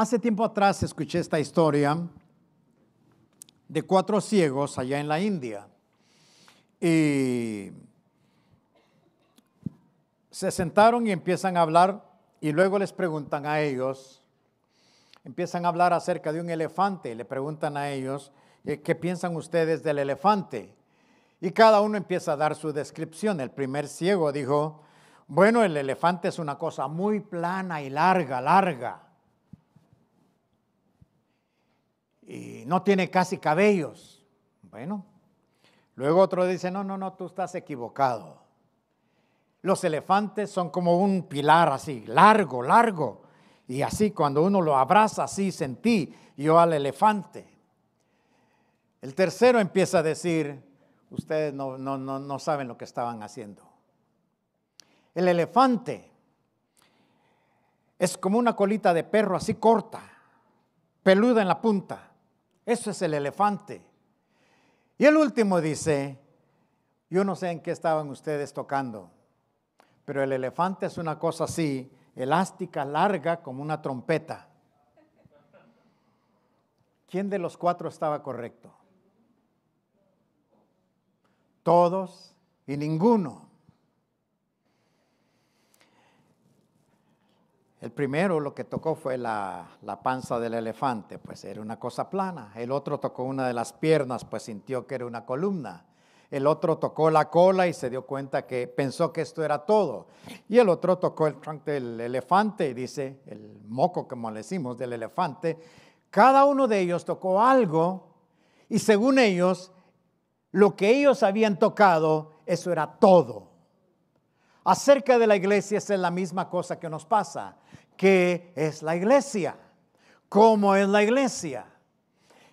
Hace tiempo atrás escuché esta historia de cuatro ciegos allá en la India. Y se sentaron y empiezan a hablar y luego les preguntan a ellos, empiezan a hablar acerca de un elefante, le preguntan a ellos, eh, ¿qué piensan ustedes del elefante? Y cada uno empieza a dar su descripción. El primer ciego dijo, bueno, el elefante es una cosa muy plana y larga, larga. y no tiene casi cabellos. Bueno, luego otro dice, no, no, no, tú estás equivocado. Los elefantes son como un pilar así, largo, largo. Y así cuando uno lo abraza, así sentí yo al elefante. El tercero empieza a decir, ustedes no, no saben lo que estaban haciendo. El elefante es como una colita de perro así corta, peluda en la punta. Eso es el elefante. Y el último dice, yo no sé en qué estaban ustedes tocando, pero el elefante es una cosa así, elástica, larga, como una trompeta. ¿Quién de los cuatro estaba correcto? Todos y ninguno. El primero lo que tocó fue la, panza del elefante, pues era una cosa plana. El otro tocó una de las piernas, pues sintió que era una columna. El otro tocó la cola y se dio cuenta que pensó que esto era todo. Y el otro tocó el tronco del elefante y dice, el moco, como le decimos, del elefante. Cada uno de ellos tocó algo y según ellos, lo que ellos habían tocado, eso era todo acerca de la iglesia es la misma cosa que nos pasa. ¿Qué es la iglesia? ¿Cómo es la iglesia?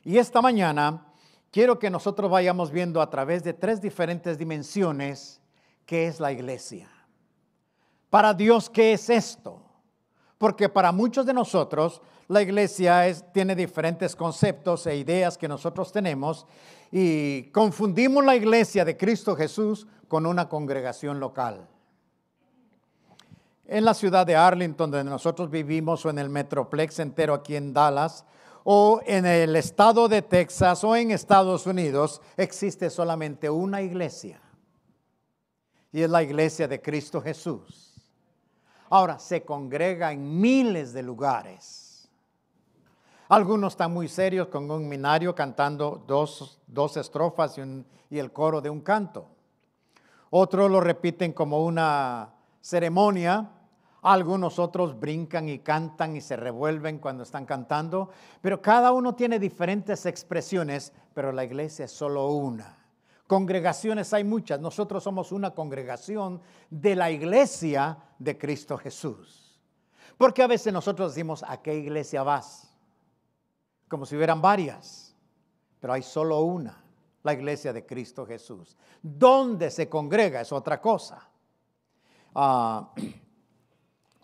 Y esta mañana quiero que nosotros vayamos viendo a través de tres diferentes dimensiones qué es la iglesia. Para Dios, ¿qué es esto? Porque para muchos de nosotros la iglesia es, tiene diferentes conceptos e ideas que nosotros tenemos y confundimos la iglesia de Cristo Jesús con una congregación local en la ciudad de Arlington, donde nosotros vivimos, o en el Metroplex entero aquí en Dallas, o en el estado de Texas, o en Estados Unidos, existe solamente una iglesia. Y es la iglesia de Cristo Jesús. Ahora se congrega en miles de lugares. Algunos están muy serios con un minario cantando dos, estrofas y el coro de un canto. Otros lo repiten como una ceremonia algunos otros brincan y cantan y se revuelven cuando están cantando, pero cada uno tiene diferentes expresiones, pero la iglesia es solo una. Congregaciones hay muchas, nosotros somos una congregación de la iglesia de Cristo Jesús. Porque a veces nosotros decimos, ¿a qué iglesia vas? Como si hubieran varias, pero hay solo una, la iglesia de Cristo Jesús. ¿Dónde se congrega? Es otra cosa. Ah,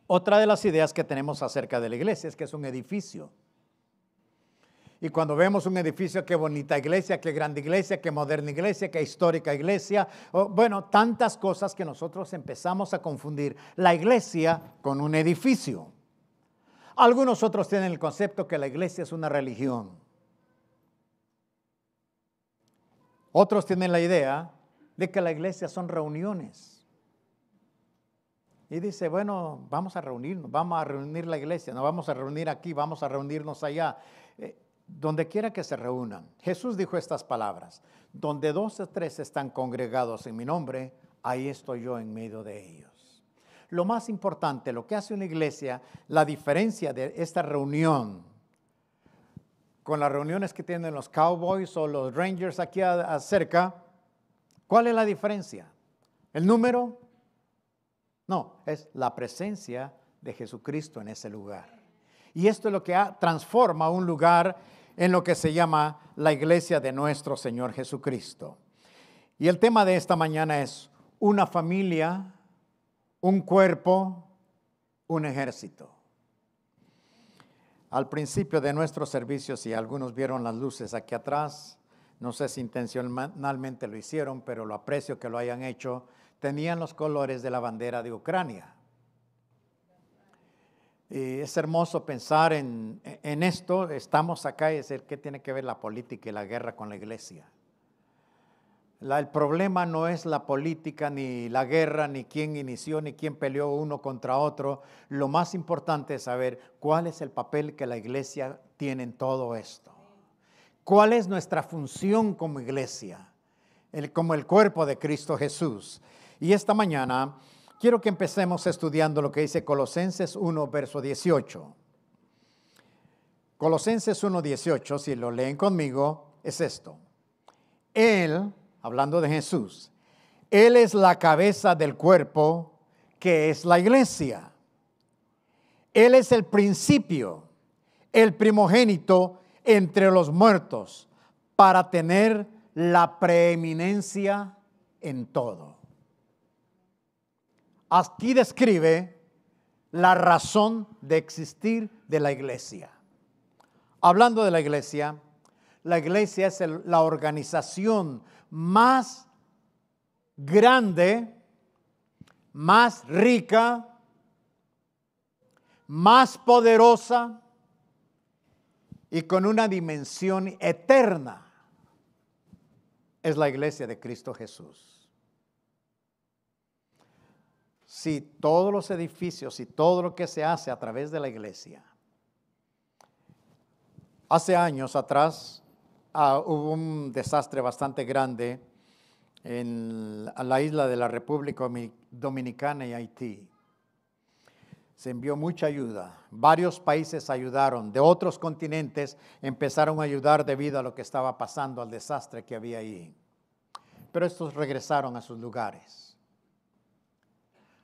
Otra de las ideas que tenemos acerca de la iglesia es que es un edificio. Y cuando vemos un edificio, qué bonita iglesia, qué grande iglesia, qué moderna iglesia, qué histórica iglesia, bueno, tantas cosas que nosotros empezamos a confundir la iglesia con un edificio. Algunos otros tienen el concepto que la iglesia es una religión. Otros tienen la idea de que la iglesia son reuniones. Y dice, bueno, vamos a reunirnos, vamos a reunir la iglesia, nos vamos a reunir aquí, vamos a reunirnos allá, eh, donde quiera que se reúnan. Jesús dijo estas palabras, donde dos o tres están congregados en mi nombre, ahí estoy yo en medio de ellos. Lo más importante, lo que hace una iglesia, la diferencia de esta reunión con las reuniones que tienen los Cowboys o los Rangers aquí acerca, ¿cuál es la diferencia? El número no, es la presencia de Jesucristo en ese lugar. Y esto es lo que transforma un lugar en lo que se llama la iglesia de nuestro Señor Jesucristo. Y el tema de esta mañana es una familia, un cuerpo, un ejército. Al principio de nuestro servicio, si algunos vieron las luces aquí atrás, no sé si intencionalmente lo hicieron, pero lo aprecio que lo hayan hecho, tenían los colores de la bandera de Ucrania. Y es hermoso pensar en, esto, estamos acá y decir, ¿qué tiene que ver la política y la guerra con la iglesia? el problema no es la política, ni la guerra, ni quién inició, ni quién peleó uno contra otro. Lo más importante es saber cuál es el papel que la iglesia tiene en todo esto. ¿Cuál es nuestra función como iglesia? como el cuerpo de Cristo Jesús. Y esta mañana quiero que empecemos estudiando lo que dice Colosenses 1, verso 18. Colosenses 1, 18, si lo leen conmigo, es esto. Él, hablando de Jesús, Él es la cabeza del cuerpo que es la iglesia. Él es el principio, el primogénito entre los muertos, para tener la preeminencia en todo aquí describe la razón de existir de la iglesia. Hablando de la iglesia, la iglesia es la organización más grande, más rica, más poderosa y con una dimensión eterna. Es la iglesia de Cristo Jesús si todos los edificios y todo lo que se hace a través de la iglesia. Hace años atrás ah, hubo un desastre bastante grande en la isla de la República Dominicana y Haití. Se envió mucha ayuda. Varios países ayudaron. De otros continentes empezaron a ayudar debido a lo que estaba pasando, al desastre que había ahí. Pero estos regresaron a sus lugares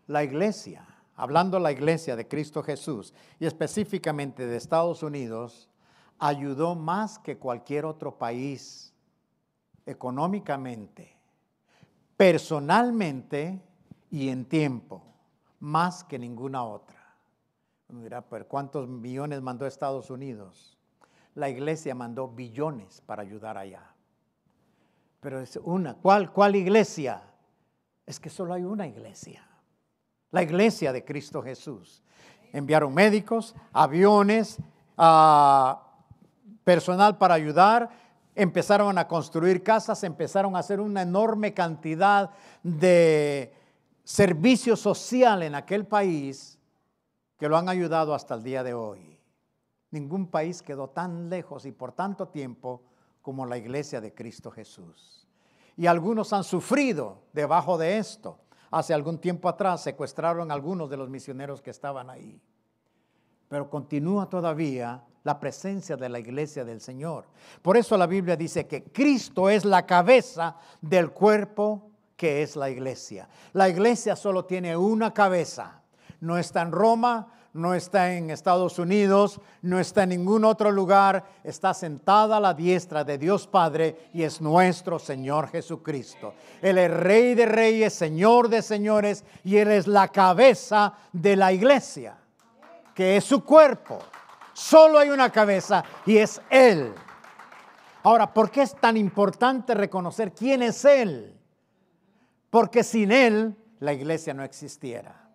la iglesia, hablando la iglesia de Cristo Jesús y específicamente de Estados Unidos, ayudó más que cualquier otro país económicamente, personalmente y en tiempo, más que ninguna otra. Mira, ¿por pues, ¿cuántos millones mandó Estados Unidos? La iglesia mandó billones para ayudar allá. Pero es una, ¿cuál, cuál iglesia? Es que solo hay una iglesia la iglesia de Cristo Jesús. Enviaron médicos, aviones, ah, personal para ayudar, empezaron a construir casas, empezaron a hacer una enorme cantidad de servicio social en aquel país que lo han ayudado hasta el día de hoy. Ningún país quedó tan lejos y por tanto tiempo como la iglesia de Cristo Jesús. Y algunos han sufrido debajo de esto. Hace algún tiempo atrás secuestraron a algunos de los misioneros que estaban ahí. Pero continúa todavía la presencia de la iglesia del Señor. Por eso la Biblia dice que Cristo es la cabeza del cuerpo que es la iglesia. La iglesia solo tiene una cabeza. No está en Roma, no está en Estados Unidos, no está en ningún otro lugar, está sentada a la diestra de Dios Padre y es nuestro Señor Jesucristo. Él es Rey de Reyes, Señor de Señores y Él es la cabeza de la iglesia, que es su cuerpo. Solo hay una cabeza y es Él. Ahora, ¿por qué es tan importante reconocer quién es Él? Porque sin Él la iglesia no existiera.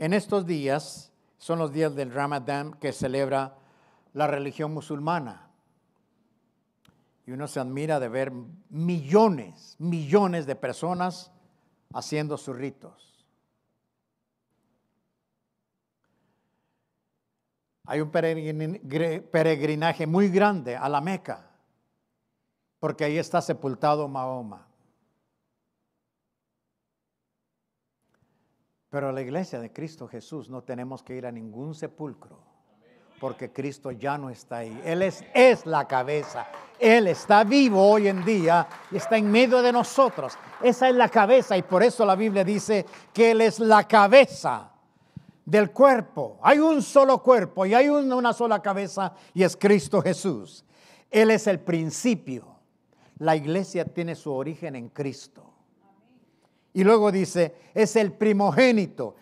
En estos días son los días del Ramadán que celebra la religión musulmana. Y uno se admira de ver millones, millones de personas haciendo sus ritos. Hay un peregrinaje muy grande a la Meca, porque ahí está sepultado Mahoma. Pero la iglesia de Cristo Jesús no tenemos que ir a ningún sepulcro, porque Cristo ya no está ahí. Él es, es la cabeza. Él está vivo hoy en día y está en medio de nosotros. Esa es la cabeza y por eso la Biblia dice que Él es la cabeza del cuerpo. Hay un solo cuerpo y hay una sola cabeza y es Cristo Jesús. Él es el principio. La iglesia tiene su origen en Cristo. Y luego dice, es el primogénito.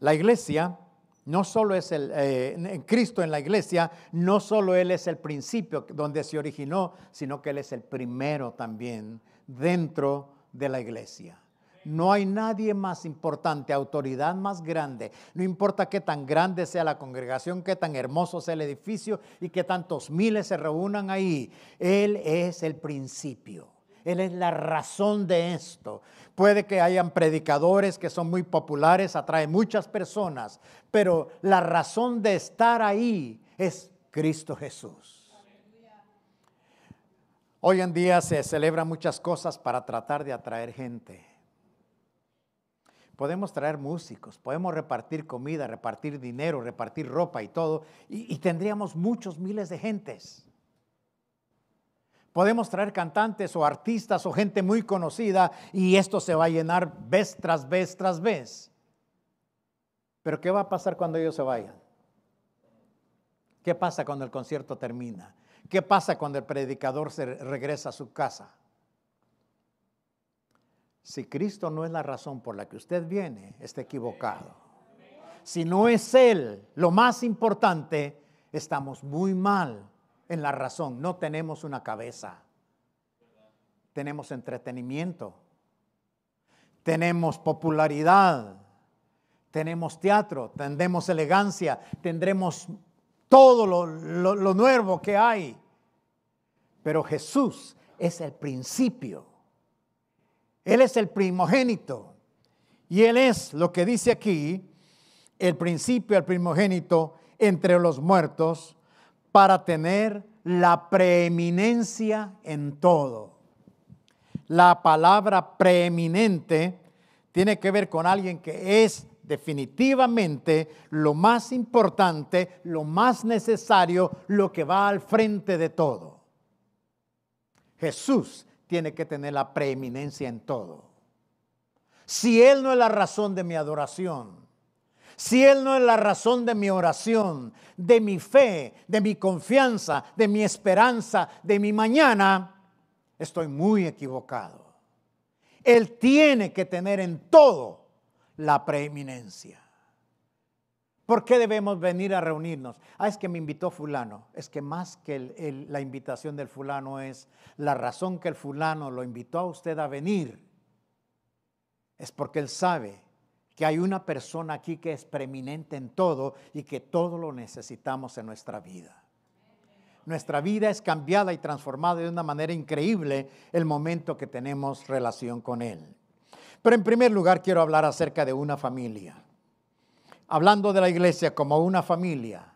La iglesia no solo es el, eh, Cristo en la iglesia, no solo Él es el principio donde se originó, sino que Él es el primero también dentro de la iglesia. No hay nadie más importante, autoridad más grande. No importa qué tan grande sea la congregación, qué tan hermoso sea el edificio y que tantos miles se reúnan ahí. Él es el principio. Él es la razón de esto. Puede que hayan predicadores que son muy populares, atraen muchas personas, pero la razón de estar ahí es Cristo Jesús. Hoy en día se celebran muchas cosas para tratar de atraer gente. Podemos traer músicos, podemos repartir comida, repartir dinero, repartir ropa y todo, y, y tendríamos muchos miles de gentes. Podemos traer cantantes o artistas o gente muy conocida y esto se va a llenar vez tras vez tras vez. Pero ¿qué va a pasar cuando ellos se vayan? ¿Qué pasa cuando el concierto termina? ¿Qué pasa cuando el predicador se regresa a su casa? Si Cristo no es la razón por la que usted viene, está equivocado. Si no es Él lo más importante, estamos muy mal en la razón. No tenemos una cabeza. Tenemos entretenimiento. Tenemos popularidad. Tenemos teatro. Tendremos elegancia. Tendremos todo lo, nuevo que hay. Pero Jesús es el principio. Él es el primogénito. Y Él es lo que dice aquí, el principio, el primogénito entre los muertos para tener la preeminencia en todo. La palabra preeminente tiene que ver con alguien que es definitivamente lo más importante, lo más necesario, lo que va al frente de todo. Jesús tiene que tener la preeminencia en todo. Si Él no es la razón de mi adoración, si Él no es la razón de mi oración, de mi fe, de mi confianza, de mi esperanza, de mi mañana, estoy muy equivocado. Él tiene que tener en todo la preeminencia. ¿Por qué debemos venir a reunirnos? Ah, es que me invitó fulano. Es que más que la invitación del fulano es la razón que el fulano lo invitó a usted a venir. Es porque él sabe que hay una persona aquí que es preeminente en todo y que todo lo necesitamos en nuestra vida. Nuestra vida es cambiada y transformada de una manera increíble el momento que tenemos relación con Él. Pero en primer lugar quiero hablar acerca de una familia. Hablando de la iglesia como una familia.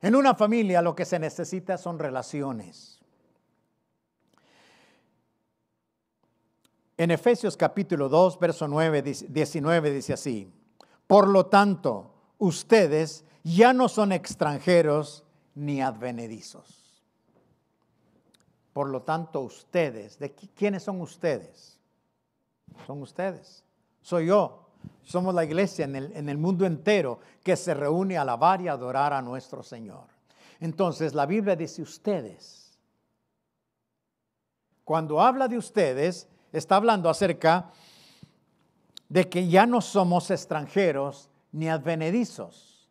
En una familia lo que se necesita son relaciones. En Efesios capítulo 2, verso 9, 19 dice así, por lo tanto, ustedes ya no son extranjeros ni advenedizos. Por lo tanto, ustedes, ¿de quiénes son ustedes? Son ustedes, soy yo. Somos la iglesia en el, en el mundo entero que se reúne a alabar y adorar a nuestro Señor. Entonces la Biblia dice ustedes. Cuando habla de ustedes, está hablando acerca de que ya no somos extranjeros ni advenedizos.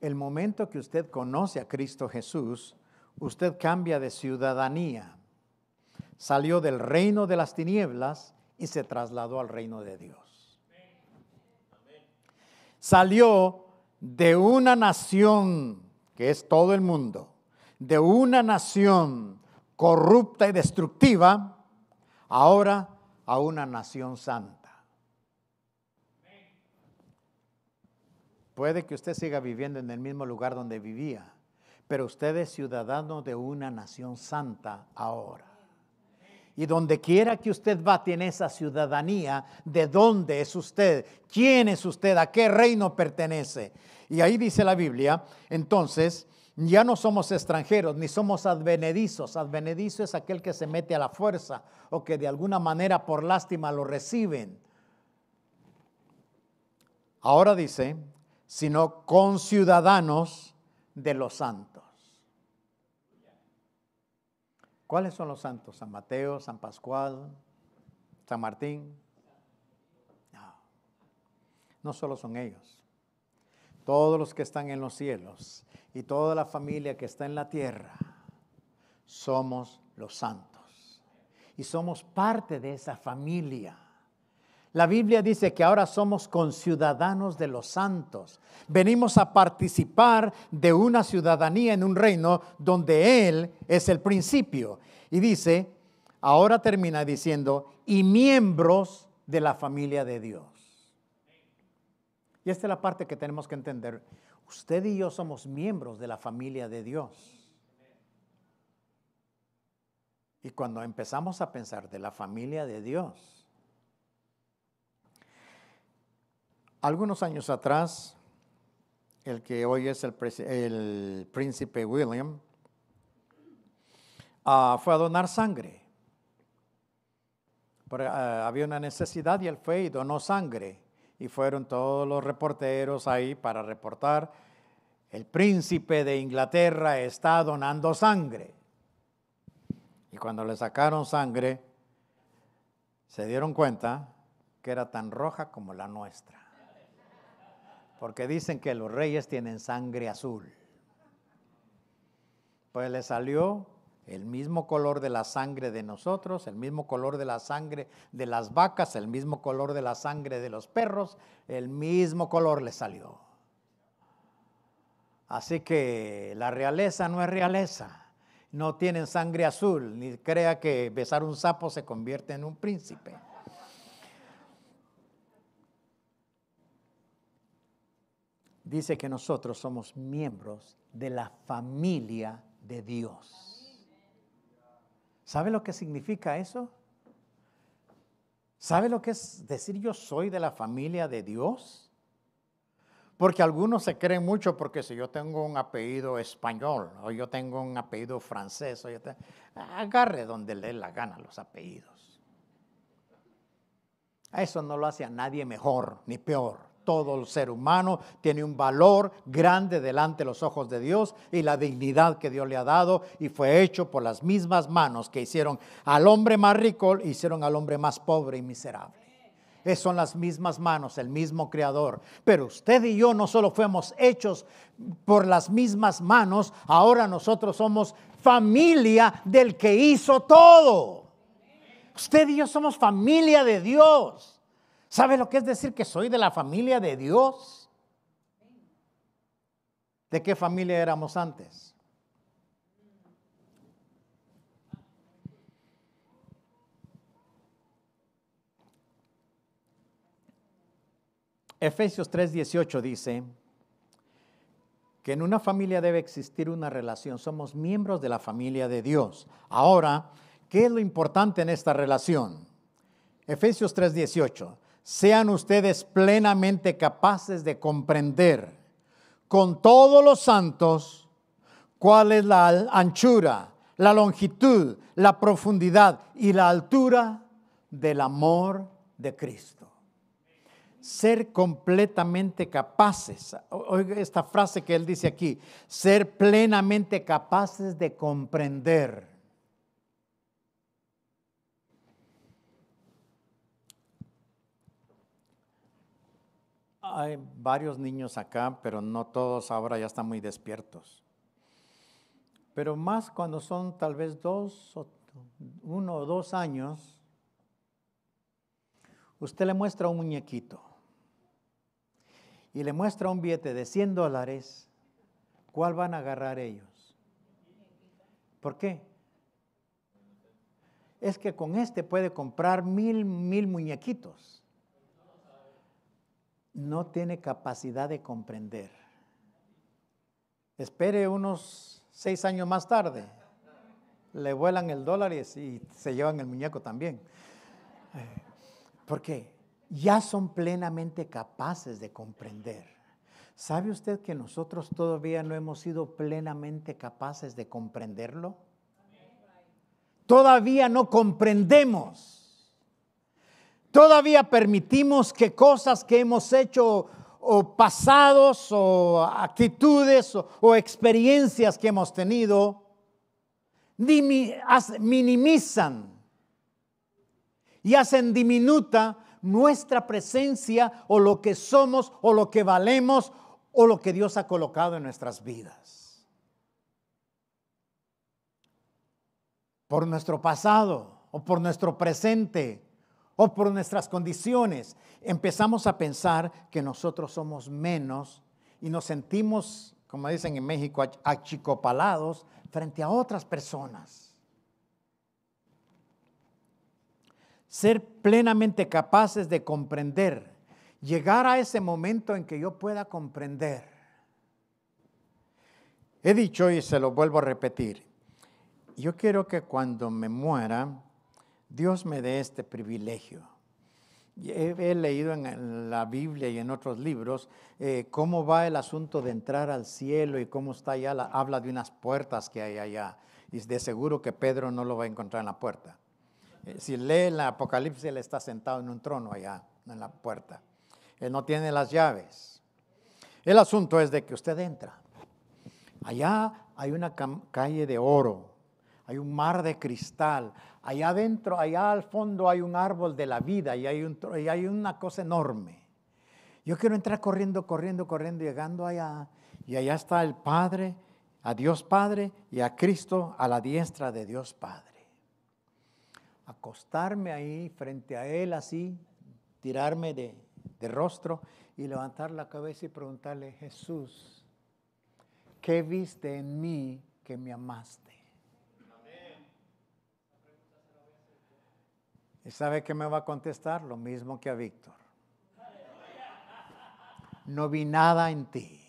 El momento que usted conoce a Cristo Jesús, usted cambia de ciudadanía. Salió del reino de las tinieblas y se trasladó al reino de Dios. Salió de una nación, que es todo el mundo, de una nación corrupta y destructiva, ahora a una nación santa. Puede que usted siga viviendo en el mismo lugar donde vivía, pero usted es ciudadano de una nación santa ahora. Y donde quiera que usted va, tiene esa ciudadanía. ¿De dónde es usted? ¿Quién es usted? ¿A qué reino pertenece? Y ahí dice la Biblia, entonces, ya no somos extranjeros, ni somos advenedizos. Advenedizo es aquel que se mete a la fuerza o que de alguna manera por lástima lo reciben. Ahora dice, sino con ciudadanos de los santos. ¿Cuáles son los santos? San Mateo, San Pascual, San Martín. No, no solo son ellos todos los que están en los cielos y toda la familia que está en la tierra, somos los santos. Y somos parte de esa familia. La Biblia dice que ahora somos conciudadanos de los santos. Venimos a participar de una ciudadanía en un reino donde Él es el principio. Y dice, ahora termina diciendo, y miembros de la familia de Dios. Y esta es la parte que tenemos que entender. Usted y yo somos miembros de la familia de Dios. Y cuando empezamos a pensar de la familia de Dios, algunos años atrás, el que hoy es el, príncipe William, ah, fue a donar sangre. Ah, había una necesidad y él fue y donó sangre y fueron todos los reporteros ahí para reportar. El príncipe de Inglaterra está donando sangre. Y cuando le sacaron sangre, se dieron cuenta que era tan roja como la nuestra. Porque dicen que los reyes tienen sangre azul. Pues le salió el mismo color de la sangre de nosotros, el mismo color de la sangre de las vacas, el mismo color de la sangre de los perros, el mismo color le salió. Así que la realeza no es realeza. No tienen sangre azul, ni crea que besar un sapo se convierte en un príncipe. Dice que nosotros somos miembros de la familia de Dios. ¿Sabe lo que significa eso? ¿Sabe lo que es decir yo soy de la familia de Dios? Porque algunos se creen mucho porque si yo tengo un apellido español o yo tengo un apellido francés, o yo agarre donde le dé la gana los apellidos. Eso no lo hace a nadie mejor ni peor todo el ser humano tiene un valor grande delante de los ojos de Dios y la dignidad que Dios le ha dado y fue hecho por las mismas manos que hicieron al hombre más rico, hicieron al hombre más pobre y miserable. Es, son las mismas manos, el mismo creador. Pero usted y yo no solo fuimos hechos por las mismas manos, ahora nosotros somos familia del que hizo todo. Usted y yo somos familia de Dios. ¿Sabe lo que es decir que soy de la familia de Dios? ¿De qué familia éramos antes? Efesios 3:18 dice que en una familia debe existir una relación. Somos miembros de la familia de Dios. Ahora, ¿qué es lo importante en esta relación? Efesios 3:18 sean ustedes plenamente capaces de comprender con todos los santos cuál es la anchura, la longitud, la profundidad y la altura del amor de Cristo. Ser completamente capaces, oiga esta frase que él dice aquí, ser plenamente capaces de comprender hay varios niños acá, pero no todos ahora ya están muy despiertos. Pero más cuando son tal vez dos, o, uno o dos años, usted le muestra un muñequito y le muestra un billete de 100 dólares, ¿cuál van a agarrar ellos? ¿Por qué? Es que con este puede comprar mil, mil muñequitos no tiene capacidad de comprender. Espere unos seis años más tarde, le vuelan el dólar y, se llevan el muñeco también. Porque ya son plenamente capaces de comprender. ¿Sabe usted que nosotros todavía no hemos sido plenamente capaces de comprenderlo? Todavía no comprendemos Todavía permitimos que cosas que hemos hecho o pasados o actitudes o, experiencias que hemos tenido minimizan y hacen diminuta nuestra presencia o lo que somos o lo que valemos o lo que Dios ha colocado en nuestras vidas. Por nuestro pasado o por nuestro presente o por nuestras condiciones, empezamos a pensar que nosotros somos menos y nos sentimos, como dicen en México, achicopalados frente a otras personas. Ser plenamente capaces de comprender, llegar a ese momento en que yo pueda comprender. He dicho y se lo vuelvo a repetir, yo quiero que cuando me muera, Dios me dé este privilegio. He, leído en, la Biblia y en otros libros eh, cómo va el asunto de entrar al cielo y cómo está allá, habla de unas puertas que hay allá. Y de seguro que Pedro no lo va a encontrar en la puerta. Eh, si lee el Apocalipsis, él está sentado en un trono allá, en la puerta. Él no tiene las llaves. El asunto es de que usted entra. Allá hay una calle de oro hay un mar de cristal, allá adentro, allá al fondo hay un árbol de la vida y hay, una cosa enorme. Yo quiero entrar corriendo, corriendo, corriendo, llegando allá. Y allá está el Padre, a Dios Padre y a Cristo a la diestra de Dios Padre. Acostarme ahí frente a Él así, tirarme de, de rostro y levantar la cabeza y preguntarle, Jesús, ¿qué viste en mí que me amaste? ¿Y sabe qué me va a contestar? Lo mismo que a Víctor. No vi nada en ti.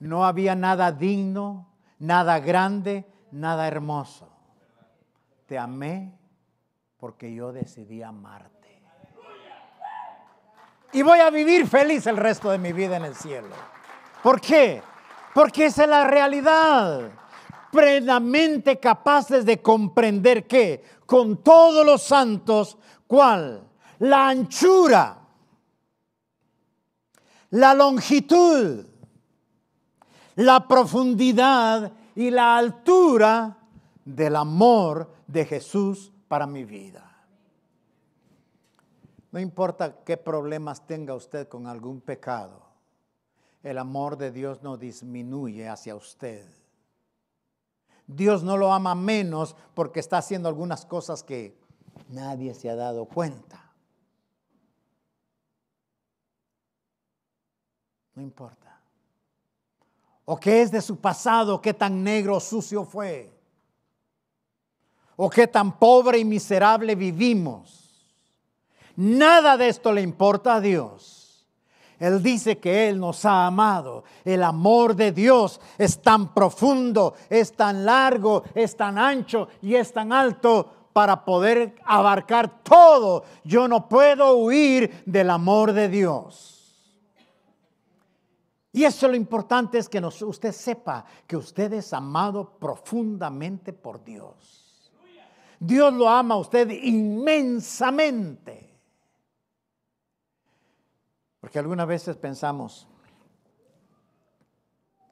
No había nada digno, nada grande, nada hermoso. Te amé porque yo decidí amarte. Y voy a vivir feliz el resto de mi vida en el cielo. ¿Por qué? Porque esa es la realidad plenamente capaces de comprender que con todos los santos, ¿cuál? La anchura, la longitud, la profundidad y la altura del amor de Jesús para mi vida. No importa qué problemas tenga usted con algún pecado, el amor de Dios no disminuye hacia usted. Dios no lo ama menos porque está haciendo algunas cosas que nadie se ha dado cuenta. No importa. O qué es de su pasado, qué tan negro sucio fue. O qué tan pobre y miserable vivimos. Nada de esto le importa a Dios. Él dice que Él nos ha amado. El amor de Dios es tan profundo, es tan largo, es tan ancho y es tan alto para poder abarcar todo. Yo no puedo huir del amor de Dios. Y eso lo importante es que usted sepa que usted es amado profundamente por Dios. Dios lo ama a usted inmensamente algunas veces pensamos,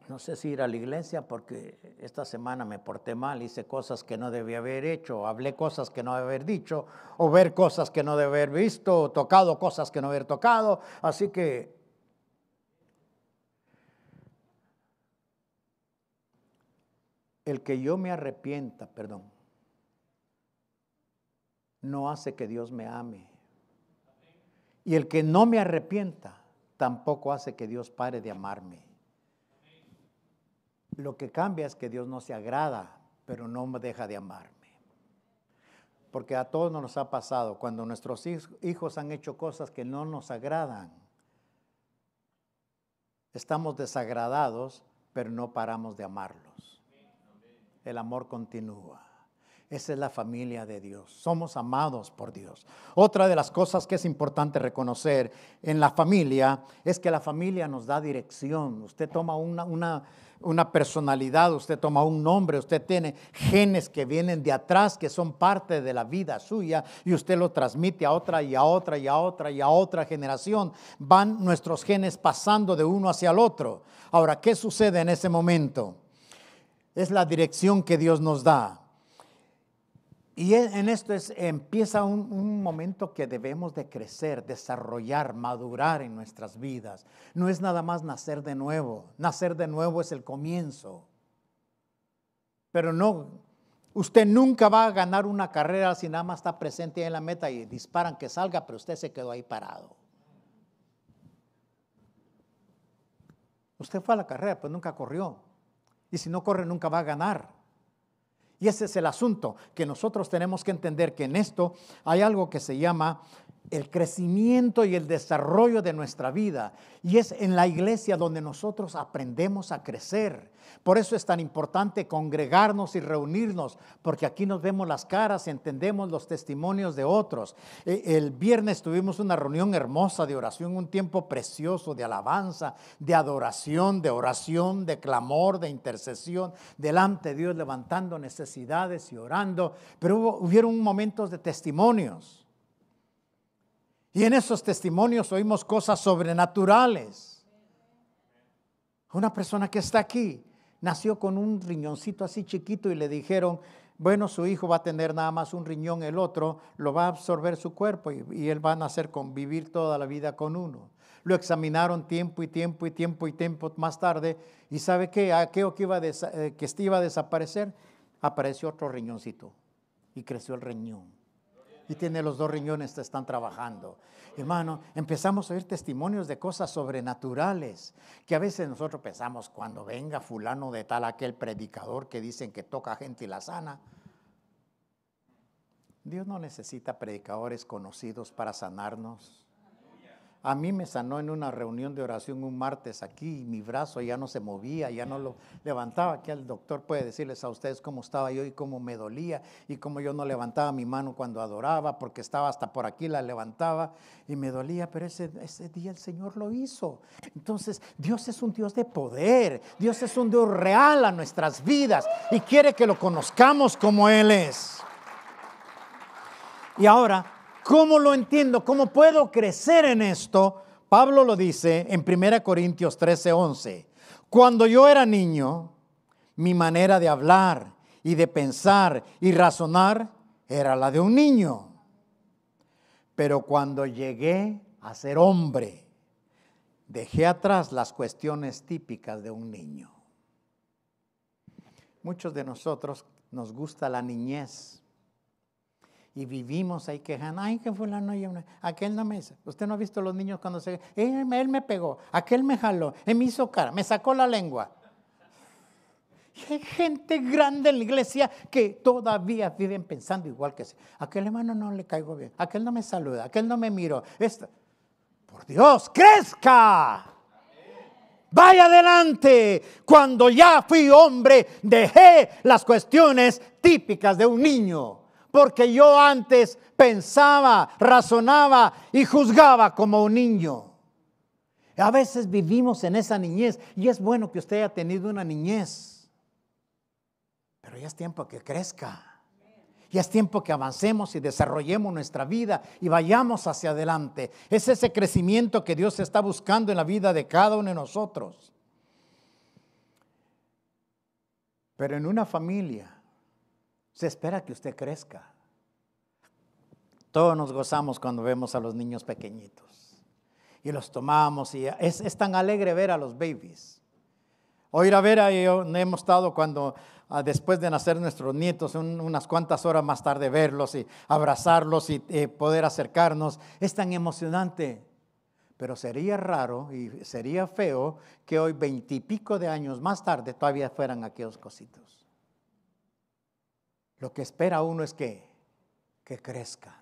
no sé si ir a la iglesia porque esta semana me porté mal, hice cosas que no debía haber hecho, hablé cosas que no debía haber dicho, o ver cosas que no debía haber visto, o tocado cosas que no haber tocado. Así que el que yo me arrepienta, perdón, no hace que Dios me ame. Y el que no me arrepienta tampoco hace que Dios pare de amarme. Lo que cambia es que Dios no se agrada, pero no deja de amarme. Porque a todos nos ha pasado, cuando nuestros hijos han hecho cosas que no nos agradan, estamos desagradados, pero no paramos de amarlos. El amor continúa. Esa es la familia de Dios. Somos amados por Dios. Otra de las cosas que es importante reconocer en la familia es que la familia nos da dirección. Usted toma una, una personalidad, usted toma un nombre, usted tiene genes que vienen de atrás, que son parte de la vida suya, y usted lo transmite a otra y a otra y a otra y a otra generación. Van nuestros genes pasando de uno hacia el otro. Ahora, ¿qué sucede en ese momento? Es la dirección que Dios nos da. Y en esto es, empieza un, momento que debemos de crecer, desarrollar, madurar en nuestras vidas. No es nada más nacer de nuevo. Nacer de nuevo es el comienzo. Pero no, usted nunca va a ganar una carrera si nada más está presente en la meta y disparan que salga, pero usted se quedó ahí parado. Usted fue a la carrera, pero nunca corrió. Y si no corre, nunca va a ganar. Y ese es el asunto, que nosotros tenemos que entender que en esto hay algo que se llama el crecimiento y el desarrollo de nuestra vida. Y es en la iglesia donde nosotros aprendemos a crecer. Por eso es tan importante congregarnos y reunirnos, porque aquí nos vemos las caras, y entendemos los testimonios de otros. E, el viernes tuvimos una reunión hermosa de oración, un tiempo precioso de alabanza, de adoración, de oración, de clamor, de intercesión, delante de Dios levantando necesidades y orando. Pero hubo, hubieron momentos de testimonios y en esos testimonios oímos cosas sobrenaturales. Una persona que está aquí nació con un riñoncito así chiquito y le dijeron, bueno, su hijo va a tener nada más un riñón, el otro lo va a absorber su cuerpo y, él va a nacer convivir toda la vida con uno. Lo examinaron tiempo y tiempo y tiempo y tiempo más tarde y sabe qué, aquello ah, que iba, eh, que este iba a desaparecer, apareció otro riñoncito y creció el riñón y tiene los dos riñones, que están trabajando. Hermano, empezamos a oír testimonios de cosas sobrenaturales, que a veces nosotros pensamos, cuando venga fulano de tal, aquel predicador que dicen que toca gente y la sana. Dios no necesita predicadores conocidos para sanarnos. A mí me sanó en una reunión de oración un martes aquí, y mi brazo ya no se movía, ya no lo levantaba. Aquí el doctor puede decirles a ustedes cómo estaba yo y cómo me dolía y cómo yo no levantaba mi mano cuando adoraba, porque estaba hasta por aquí, la levantaba y me dolía, pero ese, ese día el Señor lo hizo. Entonces, Dios es un Dios de poder, Dios es un Dios real a nuestras vidas y quiere que lo conozcamos como Él es. Y ahora ¿Cómo lo entiendo? ¿Cómo puedo crecer en esto? Pablo lo dice en 1 Corintios 13, 11. Cuando yo era niño, mi manera de hablar y de pensar y razonar era la de un niño. Pero cuando llegué a ser hombre, dejé atrás las cuestiones típicas de un niño. Muchos de nosotros nos gusta la niñez y vivimos ahí quejando, ay, que fue la noche aquel no me hizo. Usted no ha visto los niños cuando se, él, me pegó, aquel me jaló, él me hizo cara, me sacó la lengua. Y hay gente grande en la iglesia que todavía viven pensando igual que sí. Aquel hermano no le caigo bien, aquel no me saluda, aquel no me miró. Por Dios, crezca. Vaya adelante. Cuando ya fui hombre, dejé las cuestiones típicas de un niño porque yo antes pensaba, razonaba y juzgaba como un niño. A veces vivimos en esa niñez y es bueno que usted haya tenido una niñez, pero ya es tiempo que crezca. Ya es tiempo que avancemos y desarrollemos nuestra vida y vayamos hacia adelante. Es ese crecimiento que Dios está buscando en la vida de cada uno de nosotros. Pero en una familia se espera que usted crezca. Todos nos gozamos cuando vemos a los niños pequeñitos y los tomamos y es, tan alegre ver a los babies. O ir a ver a ellos, hemos estado cuando ah, después de nacer nuestros nietos, unas cuantas horas más tarde verlos y abrazarlos y eh, poder acercarnos, es tan emocionante. Pero sería raro y sería feo que hoy veintipico de años más tarde todavía fueran aquellos cositos. Lo que espera uno es que, que crezca.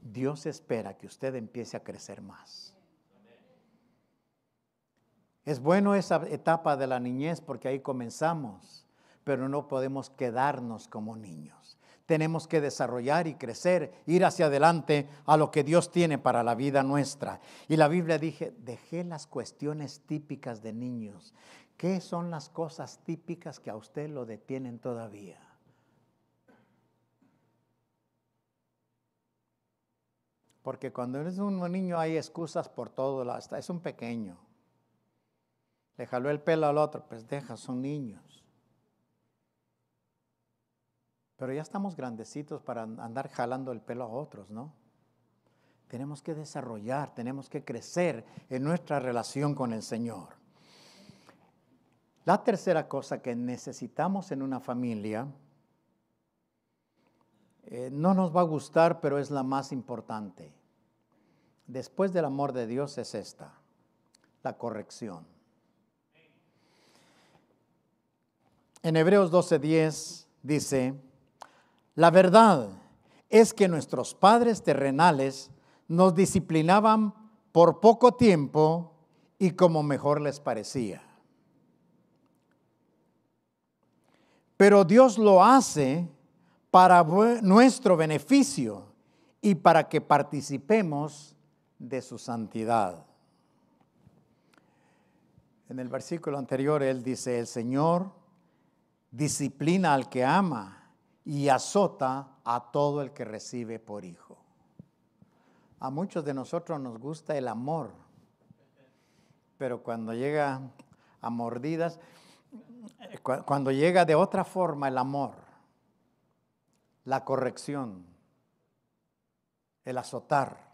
Dios espera que usted empiece a crecer más. Es bueno esa etapa de la niñez porque ahí comenzamos, pero no podemos quedarnos como niños. Tenemos que desarrollar y crecer, ir hacia adelante a lo que Dios tiene para la vida nuestra. Y la Biblia dije, dejé las cuestiones típicas de niños. ¿Qué son las cosas típicas que a usted lo detienen todavía? Porque cuando eres un niño hay excusas por todo, hasta es un pequeño. Le jaló el pelo al otro, pues deja, son niños. Pero ya estamos grandecitos para andar jalando el pelo a otros, ¿no? Tenemos que desarrollar, tenemos que crecer en nuestra relación con el Señor. La tercera cosa que necesitamos en una familia eh, no nos va a gustar, pero es la más importante. Después del amor de Dios es esta, la corrección. En Hebreos 12:10 dice, la verdad es que nuestros padres terrenales nos disciplinaban por poco tiempo y como mejor les parecía. Pero Dios lo hace para nuestro beneficio y para que participemos de su santidad. En el versículo anterior él dice, el Señor disciplina al que ama y azota a todo el que recibe por hijo. A muchos de nosotros nos gusta el amor, pero cuando llega a mordidas, eh, cuando llega de otra forma el amor, la corrección, el azotar.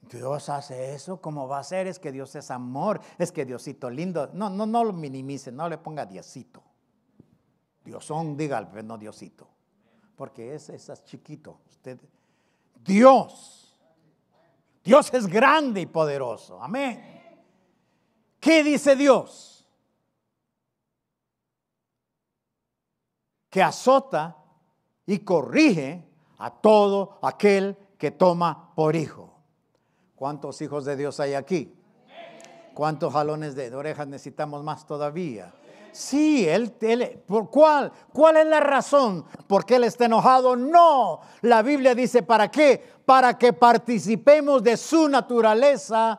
Dios hace eso, ¿cómo va a ser? Es que Dios es amor, es que Diosito lindo. No, no, no lo minimice, no le ponga Diosito. Diosón, diga, no Diosito. Porque es, es chiquito. Usted, Dios. Dios es grande y poderoso. Amén. ¿Qué dice Dios? que azota y corrige a todo aquel que toma por hijo. ¿Cuántos hijos de Dios hay aquí? ¿Cuántos jalones de orejas necesitamos más todavía? Sí, él, ¿por cuál? ¿Cuál es la razón por qué él está enojado? No, la Biblia dice, ¿para qué? Para que participemos de su naturaleza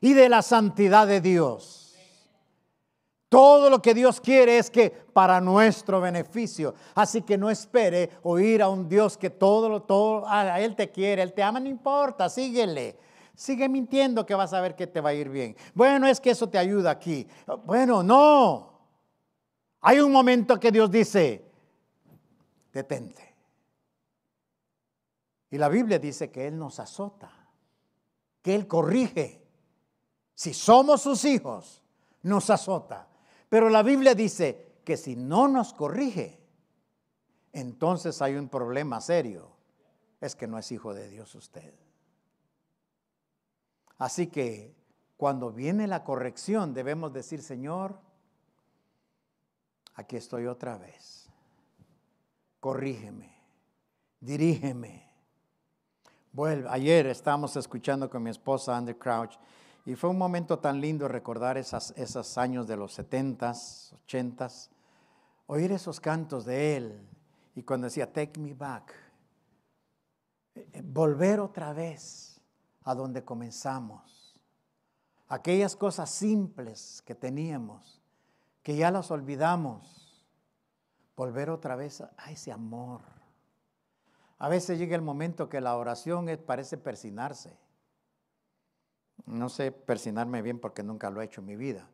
y de la santidad de Dios. Todo lo que Dios quiere es que para nuestro beneficio. Así que no espere oír a un Dios que todo, todo, a ah, Él te quiere, Él te ama, no importa, síguele. Sigue mintiendo que vas a ver que te va a ir bien. Bueno, es que eso te ayuda aquí. Bueno, no. Hay un momento que Dios dice, detente. Y la Biblia dice que Él nos azota, que Él corrige. Si somos sus hijos, nos azota. Pero la Biblia dice que si no nos corrige, entonces hay un problema serio. Es que no es hijo de Dios usted. Así que cuando viene la corrección debemos decir, Señor, aquí estoy otra vez. Corrígeme, dirígeme. Vuelve. Ayer estábamos escuchando con mi esposa Andy Crouch y fue un momento tan lindo recordar esas, esos años de los 70s, 80s, oír esos cantos de él. Y cuando decía, take me back, eh, eh, volver otra vez a donde comenzamos. Aquellas cosas simples que teníamos, que ya las olvidamos, volver otra vez a ese amor. A veces llega el momento que la oración parece persinarse. No sé persinarme bien porque nunca lo he hecho en mi vida.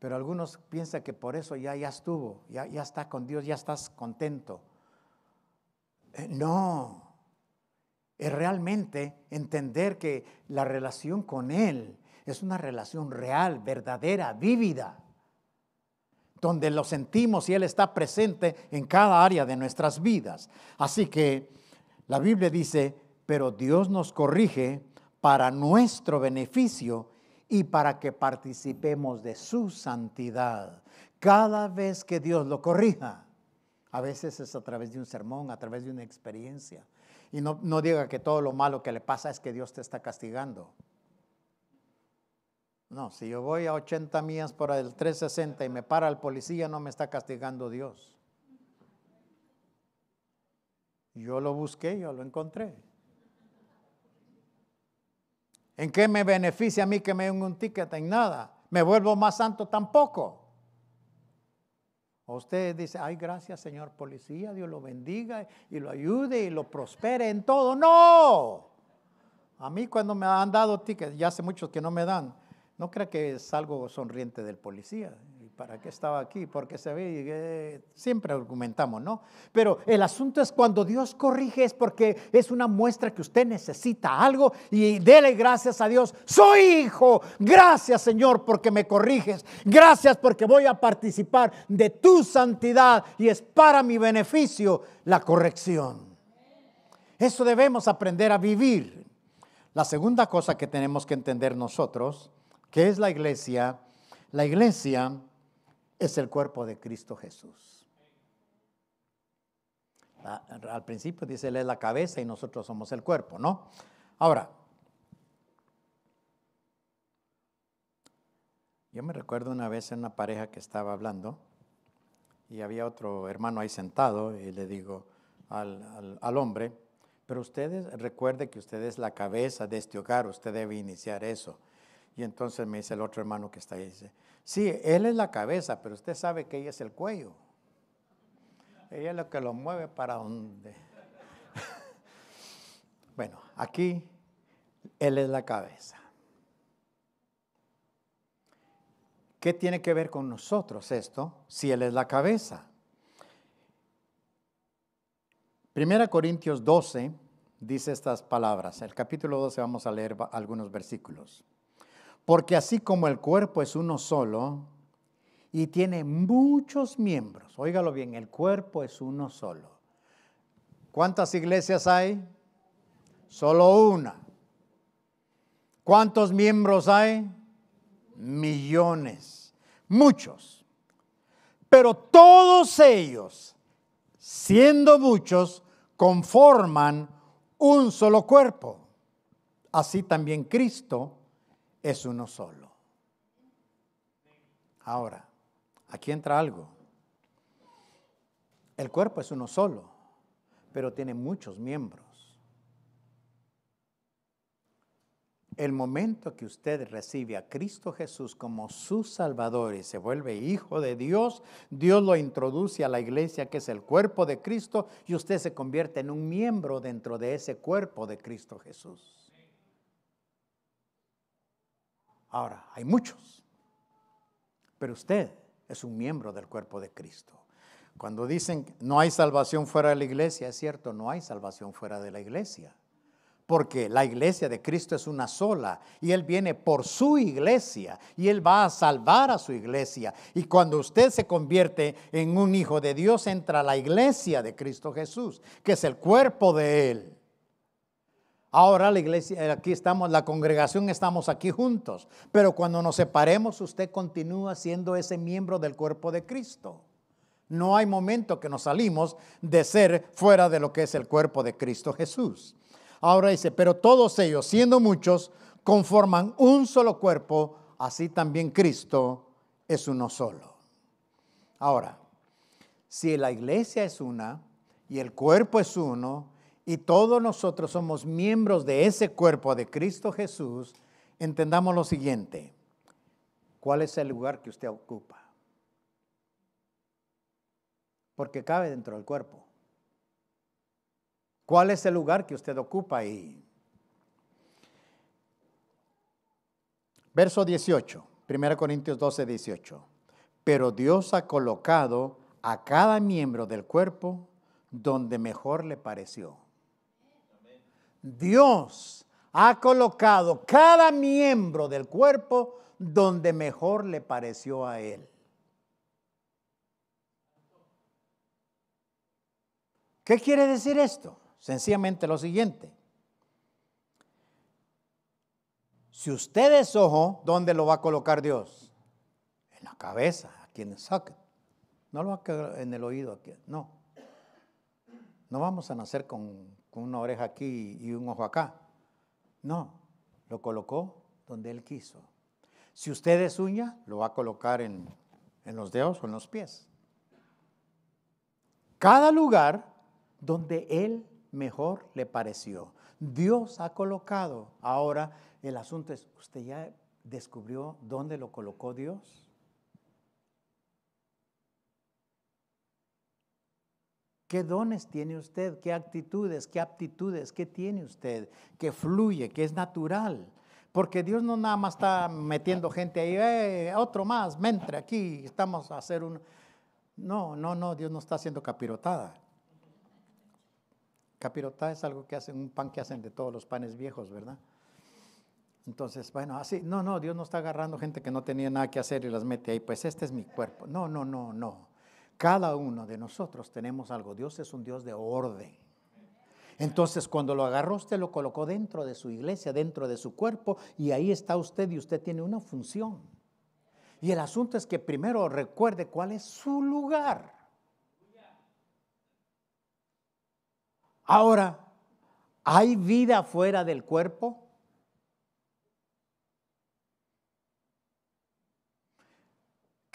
Pero algunos piensan que por eso ya, ya estuvo, ya, ya está con Dios, ya estás contento. Eh, no, es realmente entender que la relación con Él es una relación real, verdadera, vívida, donde lo sentimos y Él está presente en cada área de nuestras vidas. Así que la Biblia dice, pero Dios nos corrige para nuestro beneficio y para que participemos de su santidad. Cada vez que Dios lo corrija, a veces es a través de un sermón, a través de una experiencia. Y no, diga que todo lo malo que le pasa es que Dios te está castigando. No, si yo voy a 80 millas por el 360 y me para el policía, no me está castigando Dios. Yo lo busqué, yo lo encontré. ¿En qué me beneficia a mí que me den un ticket? En nada. ¿Me vuelvo más santo? Tampoco. Usted dice, ay, gracias señor policía, Dios lo bendiga y lo ayude y lo prospere en todo. No. A mí cuando me han dado tickets, ya hace muchos que no me dan, no crea que salgo sonriente del policía. ¿para qué estaba aquí? Porque se ve, eh, siempre argumentamos, ¿no? Pero el asunto es cuando Dios corrige es porque es una muestra que usted necesita algo y dele gracias a Dios. Soy hijo, gracias Señor porque me corriges, gracias porque voy a participar de tu santidad y es para mi beneficio la corrección. Eso debemos aprender a vivir. La segunda cosa que tenemos que entender nosotros, que es la iglesia, la iglesia es el cuerpo de Cristo Jesús. Ah, al principio dice, Él es la cabeza y nosotros somos el cuerpo, ¿no? Ahora, yo me recuerdo una vez en una pareja que estaba hablando y había otro hermano ahí sentado y le digo al, hombre, pero ustedes recuerde que usted es la cabeza de este hogar, usted debe iniciar eso. Y entonces me dice el otro hermano que está ahí, dice, Sí, él es la cabeza, pero usted sabe que ella es el cuello. Ella es lo que lo mueve para donde. bueno, aquí él es la cabeza. ¿Qué tiene que ver con nosotros esto si él es la cabeza? Primera Corintios 12 dice estas palabras. El capítulo 12 vamos a leer algunos versículos. Porque así como el cuerpo es uno solo y tiene muchos miembros, óigalo bien, el cuerpo es uno solo. ¿Cuántas iglesias hay? Solo una. ¿Cuántos miembros hay? Millones, muchos. Pero todos ellos, siendo muchos, conforman un solo cuerpo. Así también Cristo es uno solo. Ahora, aquí entra algo. El cuerpo es uno solo, pero tiene muchos miembros. El momento que usted recibe a Cristo Jesús como su Salvador y se vuelve hijo de Dios, Dios lo introduce a la iglesia que es el cuerpo de Cristo y usted se convierte en un miembro dentro de ese cuerpo de Cristo Jesús. Ahora, hay muchos, pero usted es un miembro del cuerpo de Cristo. Cuando dicen no hay salvación fuera de la iglesia, es cierto, no hay salvación fuera de la iglesia. Porque la iglesia de Cristo es una sola y Él viene por su iglesia y Él va a salvar a su iglesia. Y cuando usted se convierte en un hijo de Dios, entra a la iglesia de Cristo Jesús, que es el cuerpo de Él. Ahora la iglesia, eh, aquí estamos, la congregación estamos aquí juntos, pero cuando nos separemos usted continúa siendo ese miembro del cuerpo de Cristo. No hay momento que nos salimos de ser fuera de lo que es el cuerpo de Cristo Jesús. Ahora dice, pero todos ellos, siendo muchos, conforman un solo cuerpo, así también Cristo es uno solo. Ahora, si la iglesia es una y el cuerpo es uno, y todos nosotros somos miembros de ese cuerpo de Cristo Jesús, entendamos lo siguiente. ¿Cuál es el lugar que usted ocupa? Porque cabe dentro del cuerpo. ¿Cuál es el lugar que usted ocupa ahí? Verso 18, 1 Corintios 12, 18. Pero Dios ha colocado a cada miembro del cuerpo donde mejor le pareció. Dios ha colocado cada miembro del cuerpo donde mejor le pareció a él. ¿Qué quiere decir esto? Sencillamente lo siguiente. Si usted es ojo, ¿dónde lo va a colocar Dios? En la cabeza, aquí en el socket. No lo va a en el oído, aquí. No. No vamos a nacer con con una oreja aquí y un ojo acá. No, lo colocó donde él quiso. Si usted es uña, lo va a colocar en, en los dedos o en los pies. Cada lugar donde él mejor le pareció. Dios ha colocado. Ahora el asunto es, ¿usted ya descubrió dónde lo colocó Dios? ¿Qué dones tiene usted? ¿Qué actitudes? ¿Qué aptitudes? ¿Qué tiene usted? ¿Qué fluye, ¿Qué es natural. Porque Dios no nada más está metiendo gente ahí, eh, otro más, mentre aquí, estamos a hacer un... No, no, no, Dios no está haciendo capirotada. Capirotada es algo que hacen, un pan que hacen de todos los panes viejos, ¿verdad? Entonces, bueno, así, no, no, Dios no está agarrando gente que no tenía nada que hacer y las mete ahí, pues este es mi cuerpo. No, no, no, no. Cada uno de nosotros tenemos algo. Dios es un Dios de orden. Entonces, cuando lo agarró, usted lo colocó dentro de su iglesia, dentro de su cuerpo, y ahí está usted y usted tiene una función. Y el asunto es que primero recuerde cuál es su lugar. Ahora, ¿hay vida fuera del cuerpo?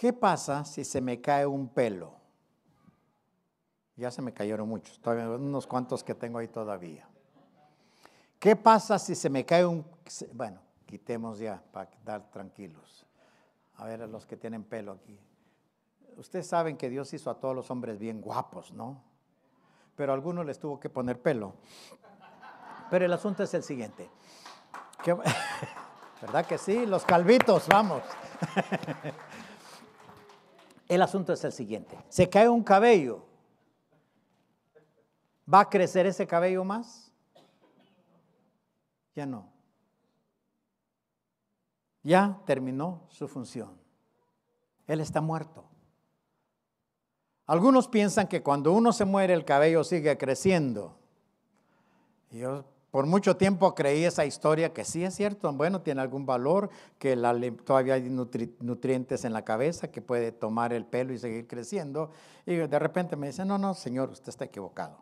¿Qué pasa si se me cae un pelo? Ya se me cayeron muchos, todavía unos cuantos que tengo ahí todavía. ¿Qué pasa si se me cae un... Bueno, quitemos ya para dar tranquilos. A ver a los que tienen pelo aquí. Ustedes saben que Dios hizo a todos los hombres bien guapos, ¿no? Pero a algunos les tuvo que poner pelo. Pero el asunto es el siguiente. ¿Verdad que sí? Los calvitos, vamos. El asunto es el siguiente. Se cae un cabello. ¿Va a crecer ese cabello más? Ya no. Ya terminó su función. Él está muerto. Algunos piensan que cuando uno se muere el cabello sigue creciendo. Yo por mucho tiempo creí esa historia que sí es cierto, bueno, tiene algún valor, que todavía hay nutrientes en la cabeza, que puede tomar el pelo y seguir creciendo. Y de repente me dicen, no, no, señor, usted está equivocado.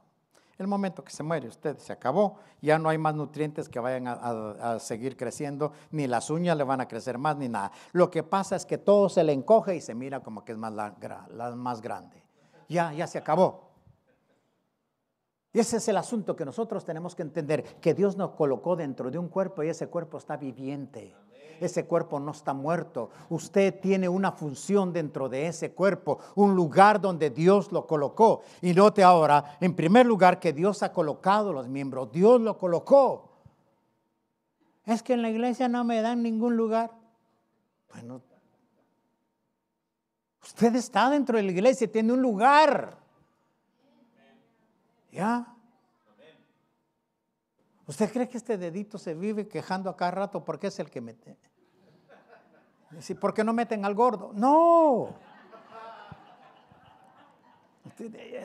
El momento que se muere usted se acabó, ya no hay más nutrientes que vayan a, seguir creciendo, ni las uñas le van a crecer más, ni nada. Lo que pasa es que todo se le encoge y se mira como que es más, más grande. Ya, ya se acabó. Y ese es el asunto que nosotros tenemos que entender, que Dios nos colocó dentro de un cuerpo y ese cuerpo está viviente. Ese cuerpo no está muerto. Usted tiene una función dentro de ese cuerpo, un lugar donde Dios lo colocó. Y note ahora, en primer lugar, que Dios ha colocado los miembros. Dios lo colocó. Es que en la iglesia no me dan ningún lugar. Bueno, usted está dentro de la iglesia, tiene un lugar. ¿Ya? ¿Usted cree que este dedito se vive quejando a cada rato porque es el que mete? ¿Por qué no meten al gordo? No.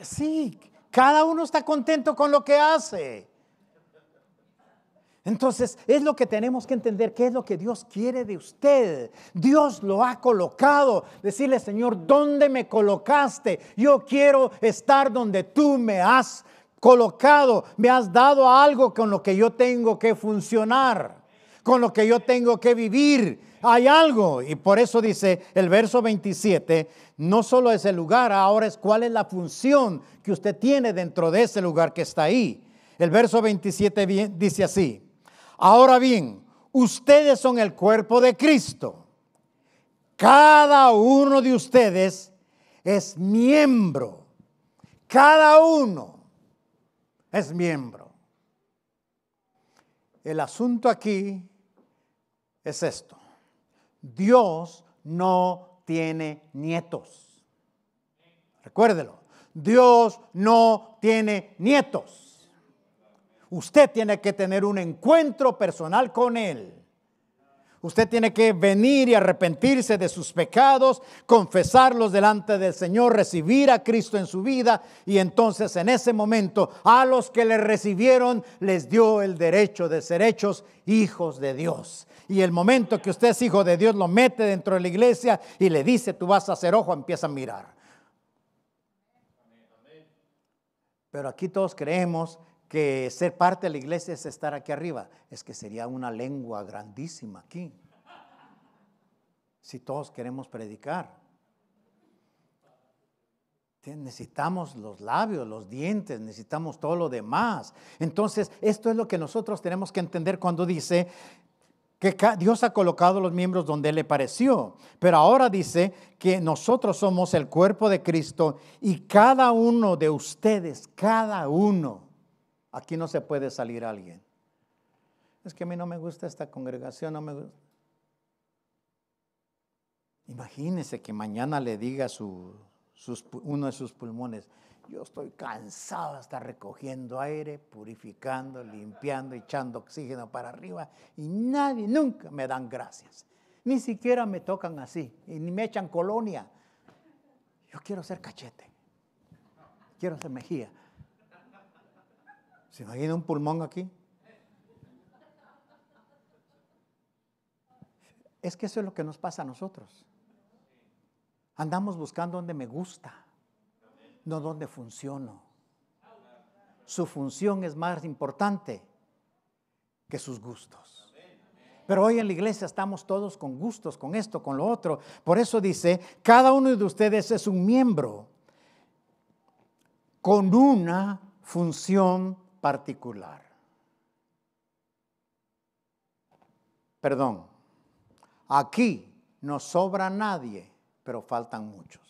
Sí, cada uno está contento con lo que hace. Entonces, es lo que tenemos que entender, qué es lo que Dios quiere de usted. Dios lo ha colocado. Decirle, Señor, ¿dónde me colocaste? Yo quiero estar donde tú me has colocado, me has dado algo con lo que yo tengo que funcionar, con lo que yo tengo que vivir. Hay algo. Y por eso dice el verso 27, no solo es el lugar, ahora es cuál es la función que usted tiene dentro de ese lugar que está ahí. El verso 27 dice así, ahora bien, ustedes son el cuerpo de Cristo. Cada uno de ustedes es miembro. Cada uno es miembro. El asunto aquí es esto. Dios no tiene nietos. Recuérdelo. Dios no tiene nietos. Usted tiene que tener un encuentro personal con Él. Usted tiene que venir y arrepentirse de sus pecados, confesarlos delante del Señor, recibir a Cristo en su vida y entonces en ese momento a los que le recibieron les dio el derecho de ser hechos hijos de Dios. Y el momento que usted es hijo de Dios lo mete dentro de la iglesia y le dice, tú vas a hacer ojo, empieza a mirar. Pero aquí todos creemos que ser parte de la iglesia es estar aquí arriba. Es que sería una lengua grandísima aquí. Si todos queremos predicar. Necesitamos los labios, los dientes, necesitamos todo lo demás. Entonces, esto es lo que nosotros tenemos que entender cuando dice que Dios ha colocado los miembros donde le pareció. Pero ahora dice que nosotros somos el cuerpo de Cristo y cada uno de ustedes, cada uno, Aquí no se puede salir alguien. Es que a mí no me gusta esta congregación, no me gusta. Imagínese que mañana le diga uno de sus pulmones, yo estoy cansado de estar recogiendo aire, purificando, limpiando, echando oxígeno para arriba y nadie nunca me dan gracias. Ni siquiera me tocan así y ni me echan colonia. Yo quiero ser cachete. Quiero ser mejía. ¿Se imagina un pulmón aquí? Es que eso es lo que nos pasa a nosotros. Andamos buscando donde me gusta, no donde funciono. Su función es más importante que sus gustos. Pero hoy en la iglesia estamos todos con gustos, con esto, con lo otro. Por eso dice, cada uno de ustedes es un miembro con una función particular. Perdón, aquí no sobra nadie, pero faltan muchos.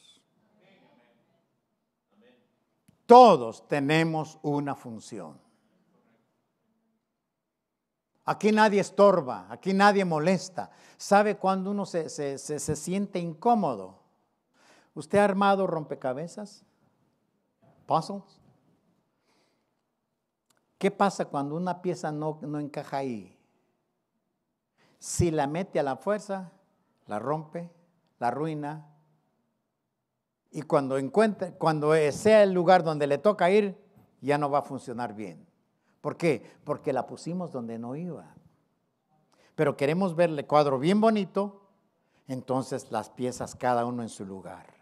Todos tenemos una función. Aquí nadie estorba, aquí nadie molesta. ¿Sabe cuando uno se, siente incómodo? ¿Usted ha armado rompecabezas? ¿Puzzles? ¿Qué pasa cuando una pieza no, encaja ahí? Si la mete a la fuerza, la rompe, la arruina. Y cuando, encuentre, cuando sea el lugar donde le toca ir, ya no va a funcionar bien. ¿Por qué? Porque la pusimos donde no iba. Pero queremos verle cuadro bien bonito, entonces las piezas cada uno en su lugar.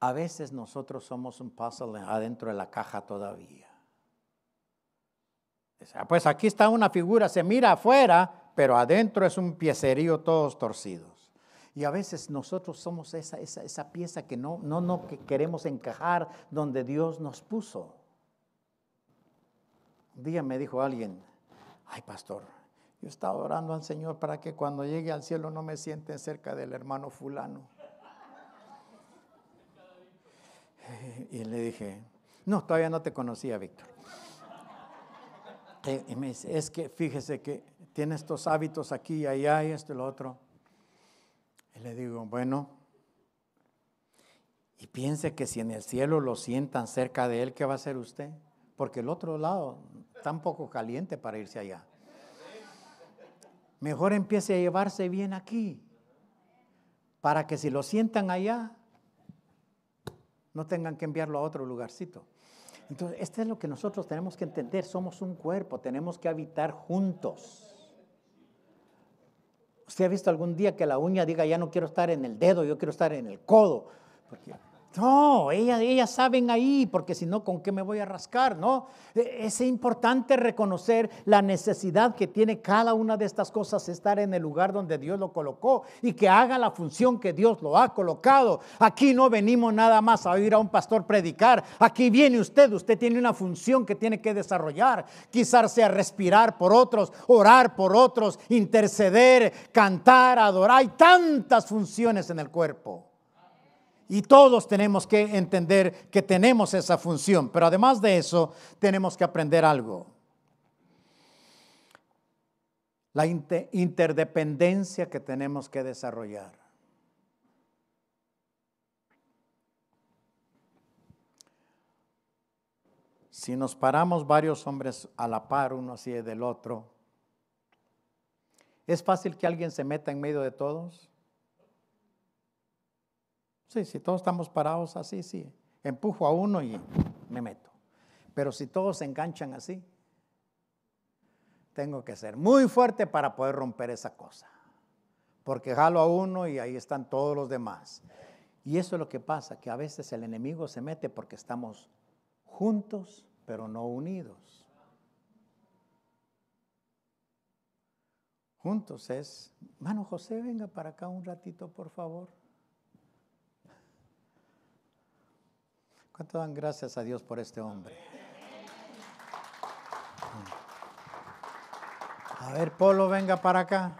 A veces nosotros somos un puzzle adentro de la caja todavía. Ah, pues aquí está una figura, se mira afuera, pero adentro es un piecerío todos torcidos. Y a veces nosotros somos esa, esa, pieza que no, no, no que queremos encajar donde Dios nos puso. Un día me dijo alguien, ay pastor, yo estaba orando al Señor para que cuando llegue al cielo no me sienten cerca del hermano fulano. Y le dije, no, todavía no te conocía, Víctor. Y me dice, es que fíjese que tiene estos hábitos aquí y allá y esto y lo otro. Y le digo, bueno, y piense que si en el cielo lo sientan cerca de él, ¿qué va a hacer usted? Porque el otro lado tan poco caliente para irse allá. Mejor empiece a llevarse bien aquí, para que si lo sientan allá, no tengan que enviarlo a otro lugarcito. Entonces, esto es lo que nosotros tenemos que entender. Somos un cuerpo, tenemos que habitar juntos. ¿Usted ha visto algún día que la uña diga, ya no quiero estar en el dedo, yo quiero estar en el codo? Porque no, ellas, ellas saben ahí, porque si no, ¿con qué me voy a rascar? No, e, es importante reconocer la necesidad que tiene cada una de estas cosas, estar en el lugar donde Dios lo colocó y que haga la función que Dios lo ha colocado. Aquí no venimos nada más a oír a un pastor predicar. Aquí viene usted, usted tiene una función que tiene que desarrollar. Quizás sea respirar por otros, orar por otros, interceder, cantar, adorar. Hay tantas funciones en el cuerpo. Y todos tenemos que entender que tenemos esa función, pero además de eso tenemos que aprender algo. La interdependencia que tenemos que desarrollar. Si nos paramos varios hombres a la par uno así del otro, ¿es fácil que alguien se meta en medio de todos? Sí, si todos estamos parados así, sí. Empujo a uno y me meto. Pero si todos se enganchan así, tengo que ser muy fuerte para poder romper esa cosa. Porque jalo a uno y ahí están todos los demás. Y eso es lo que pasa, que a veces el enemigo se mete porque estamos juntos, pero no unidos. Juntos es, mano José, venga para acá un ratito, por favor. te dan gracias a Dios por este hombre? A ver, Polo, venga para acá.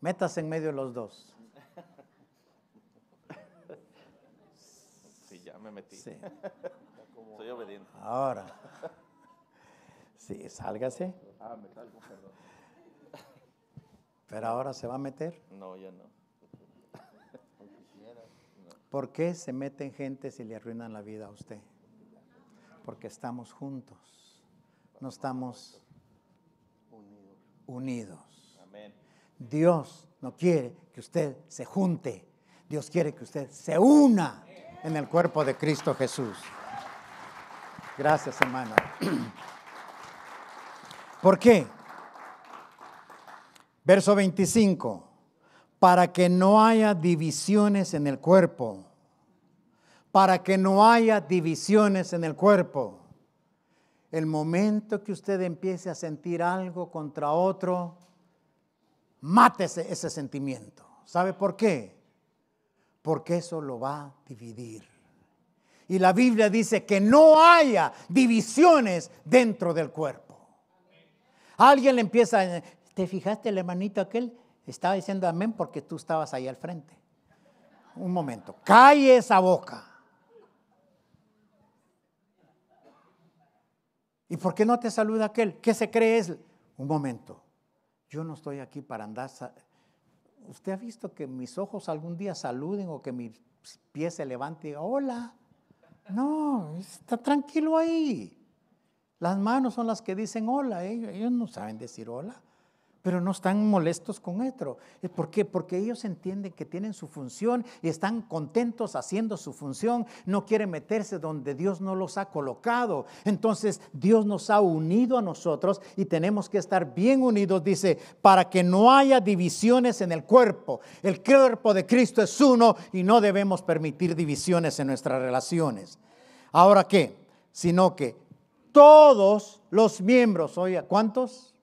Metas en medio de los dos. Sí, ya me metí. Sí. obediente. Ahora. Sí, sálgase. Ah, me salgo, perdón. ¿Pero ahora se va a meter? No, ya no. ¿Por qué se meten gentes y le arruinan la vida a usted? Porque estamos juntos, no estamos unidos. Dios no quiere que usted se junte, Dios quiere que usted se una en el cuerpo de Cristo Jesús. Gracias, hermano. ¿Por qué? Verso 25 para que no haya divisiones en el cuerpo, para que no haya divisiones en el cuerpo. El momento que usted empiece a sentir algo contra otro, mátese ese sentimiento. ¿Sabe por qué? Porque eso lo va a dividir. Y la Biblia dice que no haya divisiones dentro del cuerpo. Alguien le empieza, ¿te fijaste el hermanito aquel? Estaba diciendo amén porque tú estabas ahí al frente. Un momento, calle esa boca. ¿Y por qué no te saluda aquel? ¿Qué se cree es? Un momento, yo no estoy aquí para andar. ¿Usted ha visto que mis ojos algún día saluden o que mis pies se levanten hola? No, está tranquilo ahí. Las manos son las que dicen hola, ellos no saben decir hola pero no están molestos con otro. Eh, ¿Por qué? Porque ellos entienden que tienen su función y están contentos haciendo su función, no quieren meterse donde Dios no los ha colocado. Entonces Dios nos ha unido a nosotros y tenemos que estar bien unidos, dice, para que no haya divisiones en el cuerpo. El cuerpo de Cristo es uno y no debemos permitir divisiones en nuestras relaciones. Ahora qué, sino que todos los miembros, oye, ¿cuántos?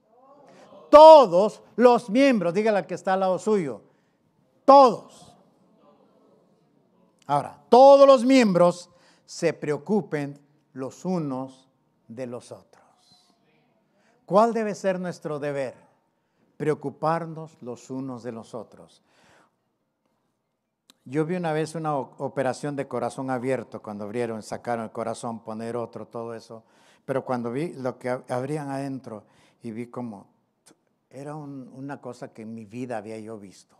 todos los miembros, dígale al que está al lado suyo, todos. Ahora, todos los miembros se preocupen los unos de los otros. ¿Cuál debe ser nuestro deber? Preocuparnos los unos de los otros. Yo vi una vez una operación de corazón abierto, cuando abrieron, sacaron el corazón, poner otro, todo eso. Pero cuando vi lo que abrían adentro y vi como era una cosa que en mi vida había yo visto.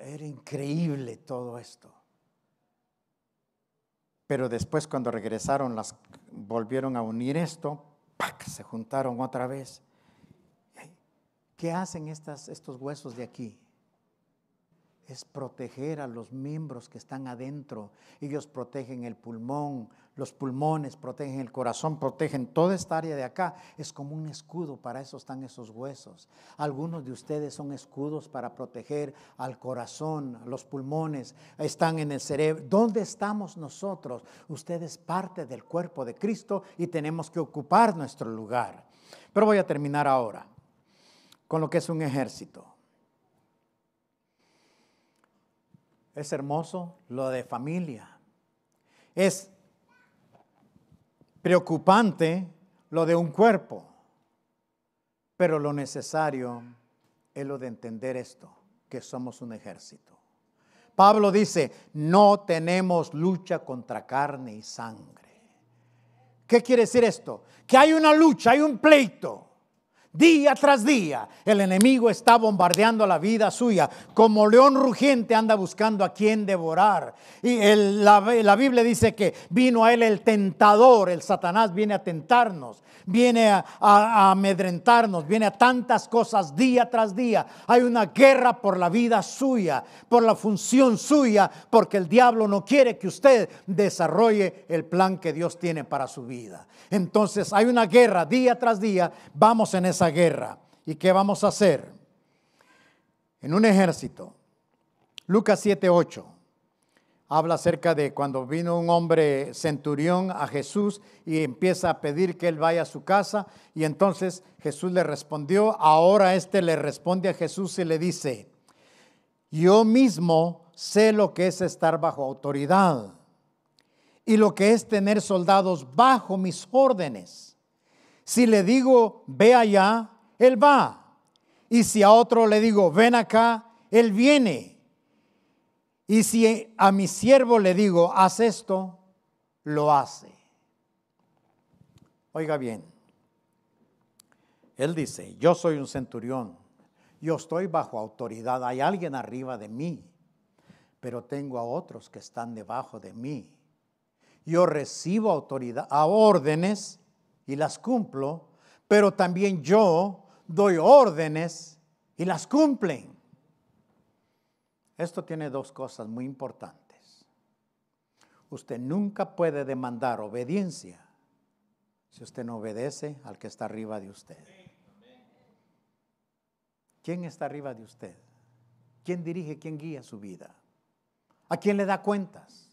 Era, increíble todo esto. Pero después cuando regresaron, las, volvieron a unir esto, se juntaron otra vez. ¿Qué hacen estos huesos de aquí? Es proteger a los miembros que están adentro. Ellos protegen el pulmón, los pulmones, protegen el corazón, protegen toda esta área de acá. Es como un escudo, para eso están esos huesos. Algunos de ustedes son escudos para proteger al corazón, los pulmones, están en el cerebro. ¿Dónde estamos nosotros? Usted es parte del cuerpo de Cristo y tenemos que ocupar nuestro lugar. Pero voy a terminar ahora con lo que es un ejército. Es hermoso lo de familia. Es preocupante lo de un cuerpo, pero lo necesario es lo de entender esto, que somos un ejército. Pablo dice, no tenemos lucha contra carne y sangre. ¿Qué quiere decir esto? Que hay una lucha, hay un pleito. Día tras día el enemigo está bombardeando la vida suya, como león rugiente anda buscando a quien devorar. Y la, Biblia dice que vino a él el tentador, el Satanás viene a tentarnos, viene a, a amedrentarnos, viene a tantas cosas día tras día. Hay una guerra por la vida suya, por la función suya, porque el diablo no quiere que usted desarrolle el plan que Dios tiene para su vida. Entonces hay una guerra día tras día, vamos en esa guerra. ¿Y qué vamos a hacer? En un ejército, Lucas 7:8 habla acerca de cuando vino un hombre centurión a Jesús y empieza a pedir que él vaya a su casa y entonces Jesús le respondió, ahora este le responde a Jesús y le dice, yo mismo sé lo que es estar bajo autoridad y lo que es tener soldados bajo mis órdenes si le digo, ve allá, él va. Y si a otro le digo, ven acá, él viene. Y si a mi siervo le digo, haz esto, lo hace. Oiga bien, él dice, yo soy un centurión, yo estoy bajo autoridad, hay alguien arriba de mí, pero tengo a otros que están debajo de mí. Yo recibo autoridad, a órdenes y las cumplo, pero también yo doy órdenes y las cumplen. Esto tiene dos cosas muy importantes. Usted nunca puede demandar obediencia si usted no obedece al que está arriba de usted. ¿Quién está arriba de usted? ¿Quién dirige, quién guía su vida? ¿A quién le da cuentas?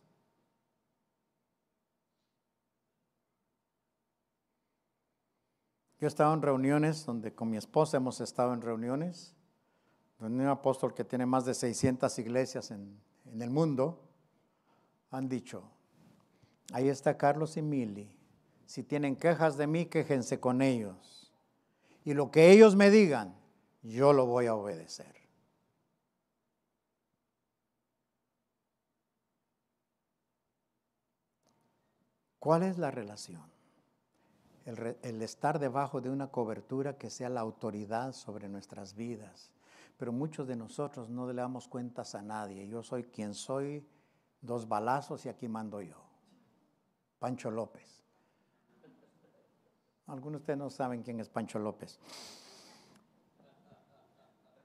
Yo he estado en reuniones donde con mi esposa hemos estado en reuniones, donde un apóstol que tiene más de 600 iglesias en, el mundo, han dicho, ahí está Carlos y Mili, si tienen quejas de mí, quéjense con ellos. Y lo que ellos me digan, yo lo voy a obedecer. ¿Cuál es la relación? el, estar debajo de una cobertura que sea la autoridad sobre nuestras vidas. Pero muchos de nosotros no le damos cuentas a nadie. Yo soy quien soy, dos balazos y aquí mando yo. Pancho López. Algunos de ustedes no saben quién es Pancho López.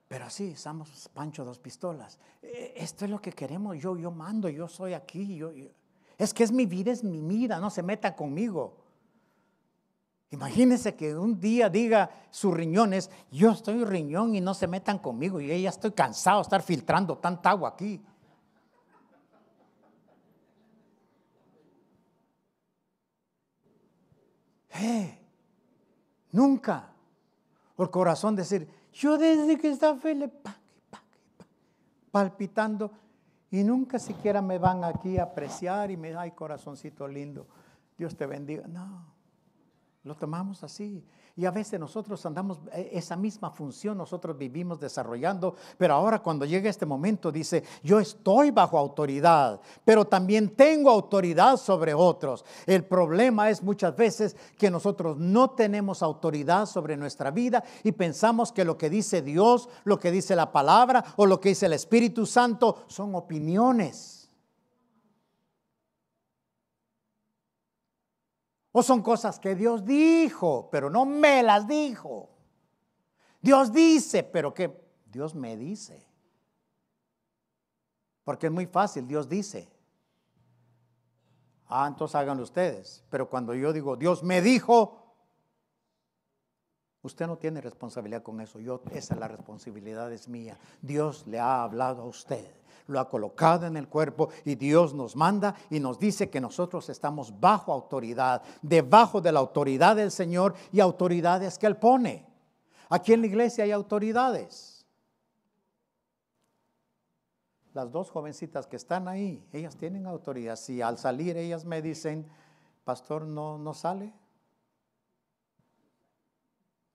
Pero sí, somos Pancho dos pistolas. E, esto es lo que queremos, yo, yo mando, yo soy aquí. Es que es mi vida, es mi vida, no se meta conmigo. Imagínense que un día diga sus riñones, yo estoy riñón y no se metan conmigo, y ya estoy cansado de estar filtrando tanta agua aquí. Eh, nunca. el corazón decir, yo desde que está feliz. palpitando, y nunca siquiera me van aquí a apreciar y me, ay, corazoncito lindo, Dios te bendiga. No. Lo tomamos así. Y a veces nosotros andamos, eh, esa misma función nosotros vivimos desarrollando, pero ahora cuando llega este momento dice, yo estoy bajo autoridad, pero también tengo autoridad sobre otros. El problema es muchas veces que nosotros no tenemos autoridad sobre nuestra vida y pensamos que lo que dice Dios, lo que dice la palabra o lo que dice el Espíritu Santo son opiniones. O son cosas que Dios dijo, pero no me las dijo. Dios dice, pero que Dios me dice. Porque es muy fácil, Dios dice. Ah, entonces háganlo ustedes. Pero cuando yo digo, Dios me dijo, Usted no tiene responsabilidad con eso. Yo, esa la responsabilidad es mía. Dios le ha hablado a usted, lo ha colocado en el cuerpo y Dios nos manda y nos dice que nosotros estamos bajo autoridad, debajo de la autoridad del Señor y autoridades que Él pone. Aquí en la iglesia hay autoridades. Las dos jovencitas que están ahí, ellas tienen autoridad. Si al salir ellas me dicen, pastor, no, no sale,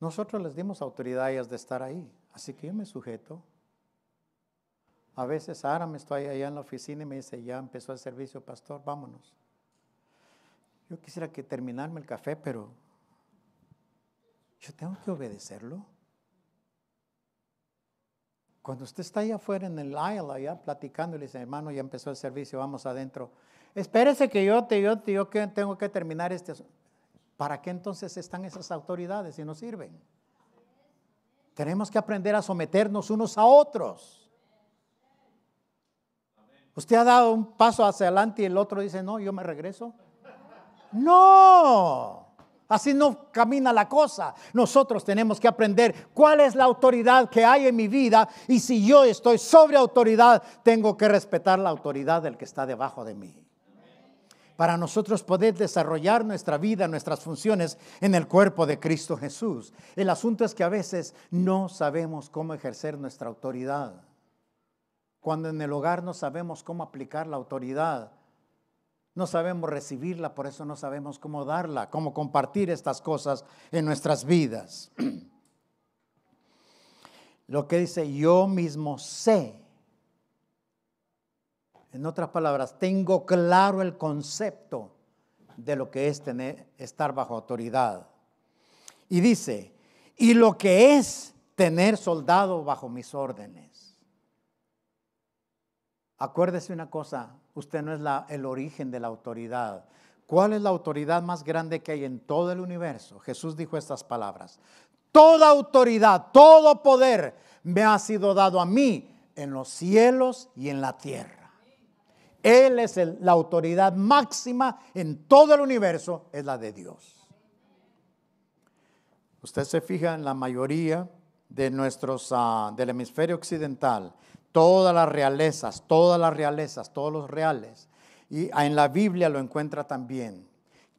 nosotros les dimos autoridad a ellas de estar ahí, así que yo me sujeto. A veces ahora me estoy allá en la oficina y me dice, ya empezó el servicio, pastor, vámonos. Yo quisiera que terminarme el café, pero yo tengo que obedecerlo. Cuando usted está ahí afuera en el aisle, allá platicando, le dice, hermano, ya empezó el servicio, vamos adentro. Espérese que yo, te, yo, te, yo tengo que terminar este asunto. ¿Para qué entonces están esas autoridades si no sirven? Tenemos que aprender a someternos unos a otros. Usted ha dado un paso hacia adelante y el otro dice, no, yo me regreso. No, así no camina la cosa. Nosotros tenemos que aprender cuál es la autoridad que hay en mi vida y si yo estoy sobre autoridad, tengo que respetar la autoridad del que está debajo de mí para nosotros poder desarrollar nuestra vida, nuestras funciones en el cuerpo de Cristo Jesús. El asunto es que a veces no sabemos cómo ejercer nuestra autoridad. Cuando en el hogar no sabemos cómo aplicar la autoridad, no sabemos recibirla, por eso no sabemos cómo darla, cómo compartir estas cosas en nuestras vidas. Lo que dice, yo mismo sé en otras palabras, tengo claro el concepto de lo que es tener, estar bajo autoridad. Y dice, y lo que es tener soldado bajo mis órdenes. Acuérdese una cosa, usted no es el origen de la autoridad. ¿Cuál es la autoridad más grande que hay en todo el universo? Jesús dijo estas palabras. Toda autoridad, todo poder me ha sido dado a mí en los cielos y en la tierra. Él es la autoridad máxima en todo el universo, es la de Dios. Usted se fija en la mayoría de nuestros, ah, del hemisferio occidental, todas las realezas, todas las realezas, todos los reales. Y ah, en la Biblia lo encuentra también.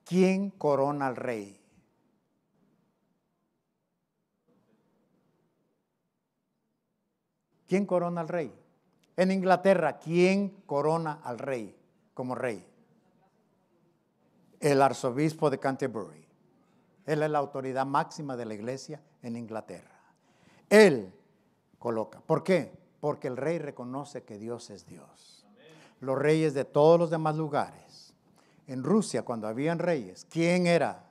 ¿Quién corona al rey? ¿Quién corona al rey? En Inglaterra, ¿quién corona al rey como rey? El arzobispo de Canterbury. Él es la autoridad máxima de la iglesia en Inglaterra. Él coloca. ¿Por qué? Porque el rey reconoce que Dios es Dios. Los reyes de todos los demás lugares. En Rusia, cuando habían reyes, ¿quién era?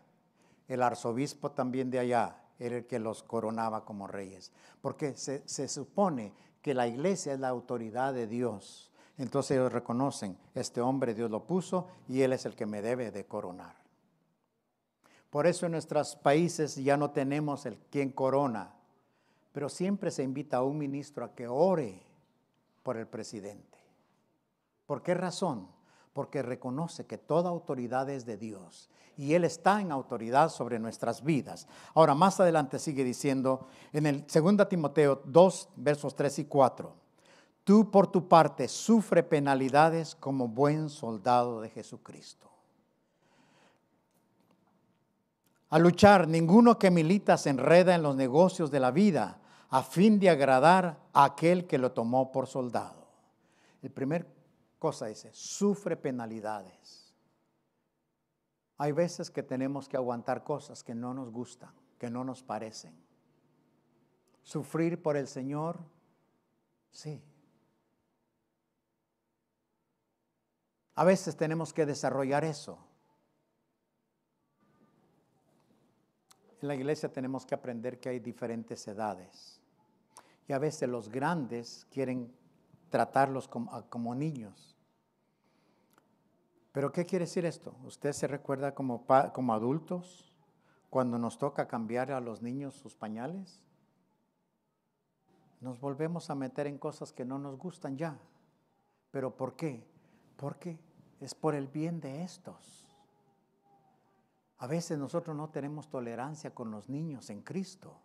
El arzobispo también de allá era el que los coronaba como reyes. Porque se, se supone que la iglesia es la autoridad de Dios. Entonces ellos reconocen, este hombre Dios lo puso y él es el que me debe de coronar. Por eso en nuestros países ya no tenemos el quien corona, pero siempre se invita a un ministro a que ore por el presidente. ¿Por qué razón? porque reconoce que toda autoridad es de Dios y Él está en autoridad sobre nuestras vidas. Ahora, más adelante sigue diciendo en el 2 Timoteo 2, versos 3 y 4, tú por tu parte sufre penalidades como buen soldado de Jesucristo. A luchar, ninguno que milita se enreda en los negocios de la vida a fin de agradar a aquel que lo tomó por soldado. El primer cosa dice, sufre penalidades. Hay veces que tenemos que aguantar cosas que no nos gustan, que no nos parecen. Sufrir por el Señor, sí. A veces tenemos que desarrollar eso. En la iglesia tenemos que aprender que hay diferentes edades. Y a veces los grandes quieren tratarlos como, como niños. Pero ¿qué quiere decir esto? ¿Usted se recuerda como, adultos cuando nos toca cambiar a los niños sus pañales? Nos volvemos a meter en cosas que no nos gustan ya. ¿Pero por qué? Porque es por el bien de estos. A veces nosotros no tenemos tolerancia con los niños en Cristo.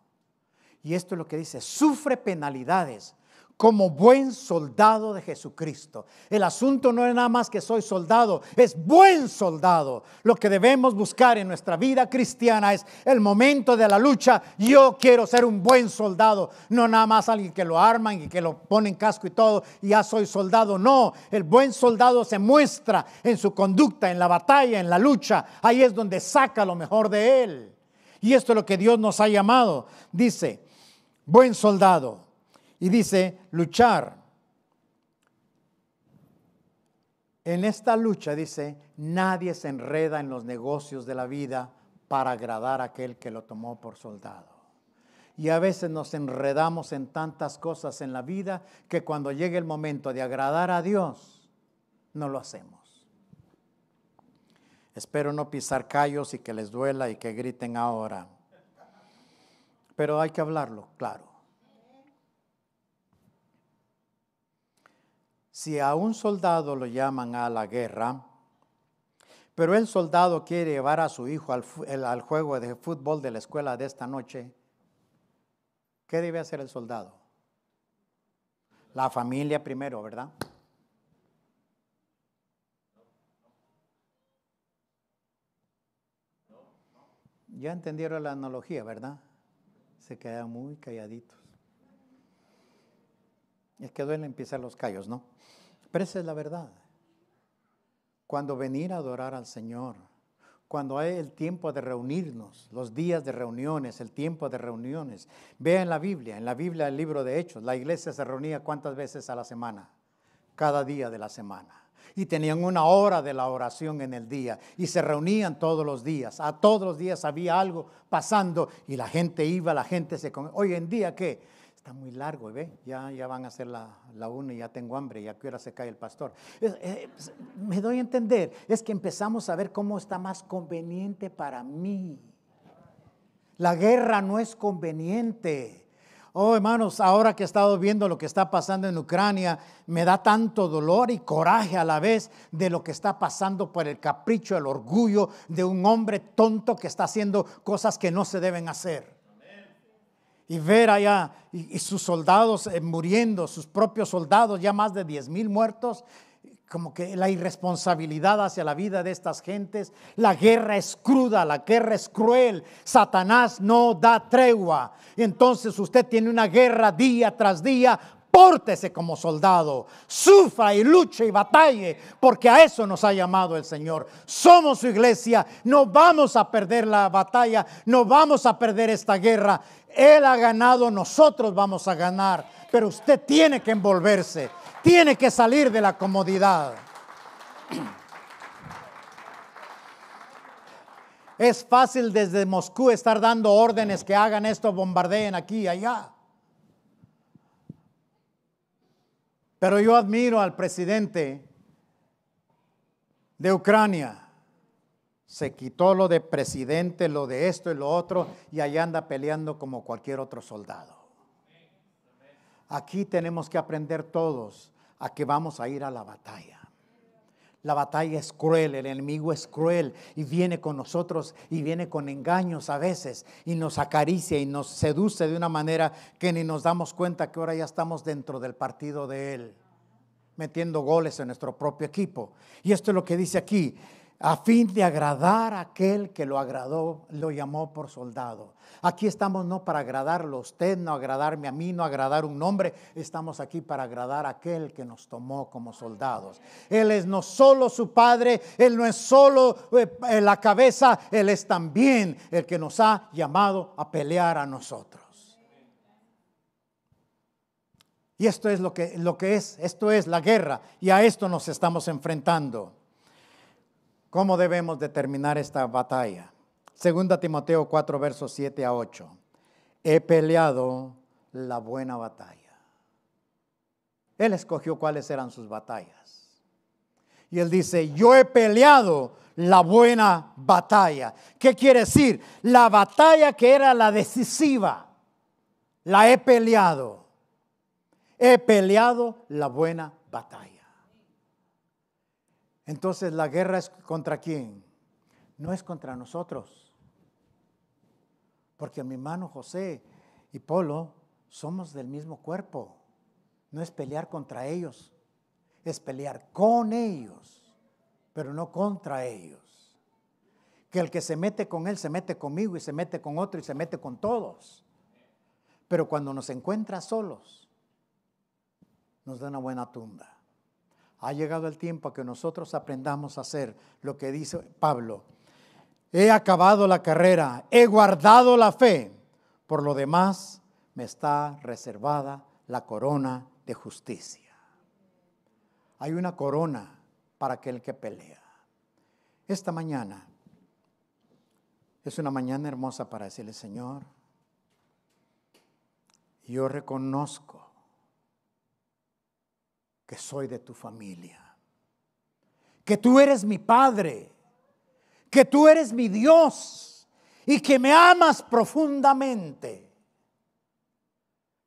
Y esto es lo que dice, sufre penalidades como buen soldado de Jesucristo. El asunto no es nada más que soy soldado, es buen soldado. Lo que debemos buscar en nuestra vida cristiana es el momento de la lucha. Yo quiero ser un buen soldado, no nada más alguien que lo arman y que lo ponen casco y todo, y ya soy soldado. No, el buen soldado se muestra en su conducta, en la batalla, en la lucha. Ahí es donde saca lo mejor de él. Y esto es lo que Dios nos ha llamado. Dice, buen soldado y dice, luchar. En esta lucha, dice, nadie se enreda en los negocios de la vida para agradar a aquel que lo tomó por soldado. Y a veces nos enredamos en tantas cosas en la vida que cuando llegue el momento de agradar a Dios, no lo hacemos. Espero no pisar callos y que les duela y que griten ahora. Pero hay que hablarlo, claro. Si a un soldado lo llaman a la guerra, pero el soldado quiere llevar a su hijo al, juego de fútbol de la escuela de esta noche, ¿qué debe hacer el soldado? La familia primero, ¿verdad? Ya entendieron la analogía, ¿verdad? Se quedan muy calladitos. Es que duelen empiezan los callos, ¿no? Pero esa es la verdad. Cuando venir a adorar al Señor, cuando hay el tiempo de reunirnos, los días de reuniones, el tiempo de reuniones. Vea en la Biblia, en la Biblia, el libro de Hechos, la iglesia se reunía cuántas veces a la semana, cada día de la semana. Y tenían una hora de la oración en el día. Y se reunían todos los días. A todos los días había algo pasando. Y la gente iba, la gente se Hoy en día, ¿qué? está muy largo, ¿ve? Ya, ya van a ser la, la una y ya tengo hambre, y que ahora se cae el pastor. Eh, pues, me doy a entender, es que empezamos a ver cómo está más conveniente para mí. La guerra no es conveniente. Oh, hermanos, ahora que he estado viendo lo que está pasando en Ucrania, me da tanto dolor y coraje a la vez de lo que está pasando por el capricho, el orgullo de un hombre tonto que está haciendo cosas que no se deben hacer y ver allá y, sus soldados eh, muriendo, sus propios soldados, ya más de 10 mil muertos, como que la irresponsabilidad hacia la vida de estas gentes. La guerra es cruda, la guerra es cruel. Satanás no da tregua. Entonces usted tiene una guerra día tras día Pórtese como soldado, sufra y luche y batalle, porque a eso nos ha llamado el Señor. Somos su iglesia, no vamos a perder la batalla, no vamos a perder esta guerra. Él ha ganado, nosotros vamos a ganar, pero usted tiene que envolverse, tiene que salir de la comodidad. Es fácil desde Moscú estar dando órdenes que hagan esto, bombardeen aquí y allá. Pero yo admiro al presidente de Ucrania. Se quitó lo de presidente, lo de esto y lo otro, y allá anda peleando como cualquier otro soldado. Aquí tenemos que aprender todos a que vamos a ir a la batalla. La batalla es cruel, el enemigo es cruel y viene con nosotros y viene con engaños a veces y nos acaricia y nos seduce de una manera que ni nos damos cuenta que ahora ya estamos dentro del partido de él, metiendo goles en nuestro propio equipo. Y esto es lo que dice aquí, a fin de agradar a aquel que lo agradó, lo llamó por soldado. Aquí estamos no para agradarlo a usted, no agradarme a mí, no agradar un nombre, estamos aquí para agradar a aquel que nos tomó como soldados. Él es no solo su padre, él no es solo eh, eh, la cabeza, él es también el que nos ha llamado a pelear a nosotros. Y esto es lo que, lo que es, esto es la guerra y a esto nos estamos enfrentando. ¿Cómo debemos determinar esta batalla? Segunda Timoteo 4, versos 7 a 8. He peleado la buena batalla. Él escogió cuáles eran sus batallas. Y él dice, yo he peleado la buena batalla. ¿Qué quiere decir? La batalla que era la decisiva, la he peleado. He peleado la buena batalla. Entonces, ¿la guerra es contra quién? No es contra nosotros. Porque mi hermano José y Polo somos del mismo cuerpo. No es pelear contra ellos, es pelear con ellos, pero no contra ellos. Que el que se mete con él se mete conmigo y se mete con otro y se mete con todos. Pero cuando nos encuentra solos, nos da una buena tunda ha llegado el tiempo que nosotros aprendamos a hacer lo que dice Pablo. He acabado la carrera, he guardado la fe, por lo demás me está reservada la corona de justicia. Hay una corona para aquel que pelea. Esta mañana es una mañana hermosa para decirle, Señor, yo reconozco que soy de tu familia, que tú eres mi Padre, que tú eres mi Dios y que me amas profundamente.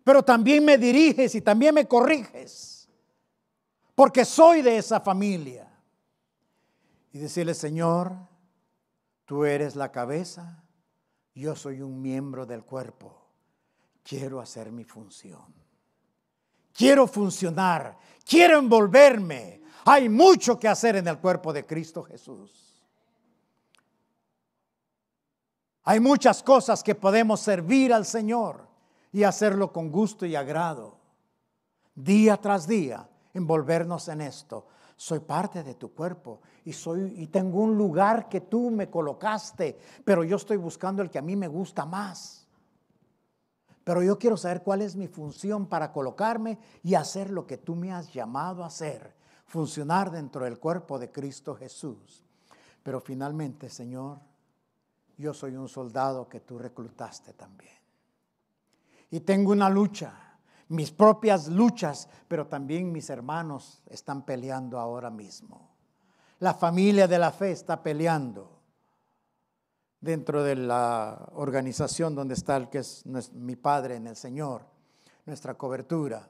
Pero también me diriges y también me corriges, porque soy de esa familia. Y decirle, Señor, tú eres la cabeza, yo soy un miembro del cuerpo, quiero hacer mi función quiero funcionar, quiero envolverme. Hay mucho que hacer en el cuerpo de Cristo Jesús. Hay muchas cosas que podemos servir al Señor y hacerlo con gusto y agrado. Día tras día, envolvernos en esto. Soy parte de tu cuerpo y, soy, y tengo un lugar que tú me colocaste, pero yo estoy buscando el que a mí me gusta más pero yo quiero saber cuál es mi función para colocarme y hacer lo que tú me has llamado a hacer, funcionar dentro del cuerpo de Cristo Jesús. Pero finalmente, Señor, yo soy un soldado que tú reclutaste también. Y tengo una lucha, mis propias luchas, pero también mis hermanos están peleando ahora mismo. La familia de la fe está peleando dentro de la organización donde está el que es mi Padre en el Señor, nuestra cobertura.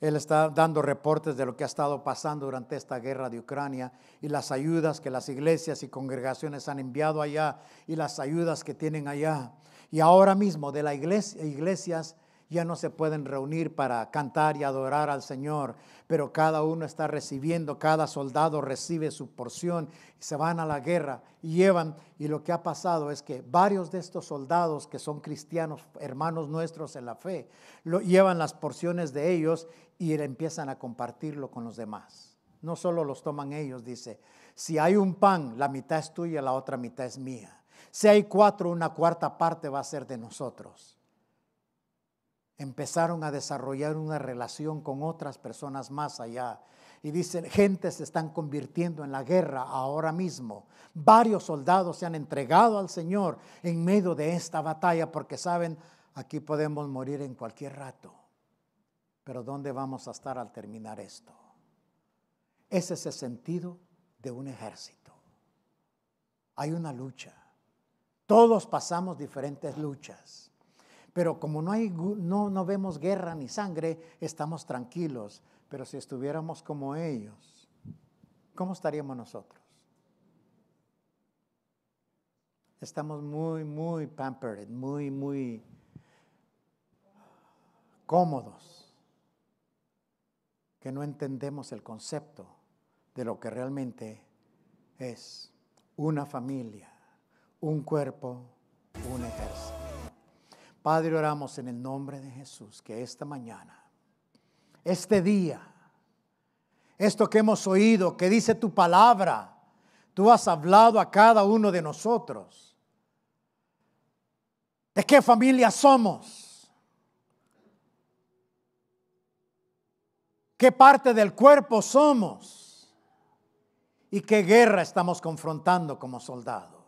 Él está dando reportes de lo que ha estado pasando durante esta guerra de Ucrania y las ayudas que las iglesias y congregaciones han enviado allá y las ayudas que tienen allá. Y ahora mismo de las iglesias ya no se pueden reunir para cantar y adorar al Señor, pero cada uno está recibiendo, cada soldado recibe su porción, y se van a la guerra y llevan, y lo que ha pasado es que varios de estos soldados que son cristianos, hermanos nuestros en la fe, lo, llevan las porciones de ellos y empiezan a compartirlo con los demás. No solo los toman ellos, dice, si hay un pan, la mitad es tuya, la otra mitad es mía. Si hay cuatro, una cuarta parte va a ser de nosotros empezaron a desarrollar una relación con otras personas más allá. Y dicen, gente se están convirtiendo en la guerra ahora mismo. Varios soldados se han entregado al Señor en medio de esta batalla porque saben, aquí podemos morir en cualquier rato. Pero ¿dónde vamos a estar al terminar esto? Ese es el sentido de un ejército. Hay una lucha. Todos pasamos diferentes luchas. Pero como no, hay, no, vemos guerra ni sangre, estamos tranquilos. Pero si estuviéramos como ellos, ¿cómo estaríamos nosotros? Estamos muy, muy pampered, muy, muy cómodos, que no entendemos el concepto de lo que realmente es una familia, un cuerpo, un ejército. Padre, oramos en el nombre de Jesús que esta mañana, este día, esto que hemos oído, que dice tu palabra, tú has hablado a cada uno de nosotros. ¿De qué familia somos? ¿Qué parte del cuerpo somos? ¿Y qué guerra estamos confrontando como soldados?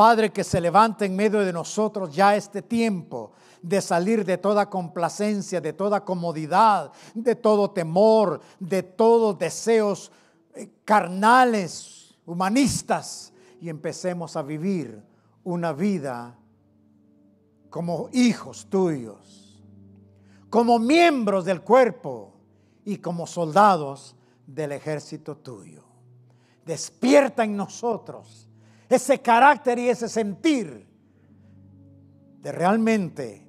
Padre, que se levante en medio de nosotros ya este tiempo de salir de toda complacencia, de toda comodidad, de todo temor, de todos deseos eh, carnales, humanistas, y empecemos a vivir una vida como hijos tuyos, como miembros del cuerpo y como soldados del ejército tuyo. Despierta en nosotros ese carácter y ese sentir de realmente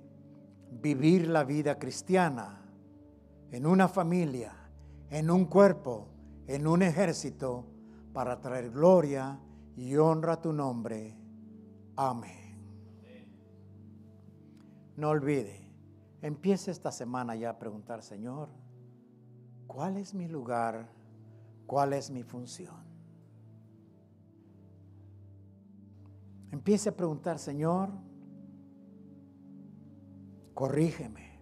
vivir la vida cristiana en una familia, en un cuerpo, en un ejército, para traer gloria y honra a tu nombre. Amén. No olvide, empiece esta semana ya a preguntar, Señor, ¿cuál es mi lugar? ¿Cuál es mi función? Empiece a preguntar, Señor, corrígeme.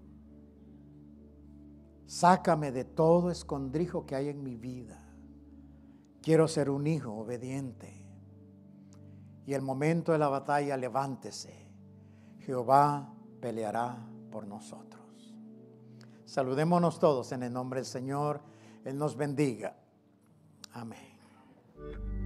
Sácame de todo escondrijo que hay en mi vida. Quiero ser un hijo obediente. Y el momento de la batalla, levántese. Jehová peleará por nosotros. Saludémonos todos en el nombre del Señor. Él nos bendiga. Amén.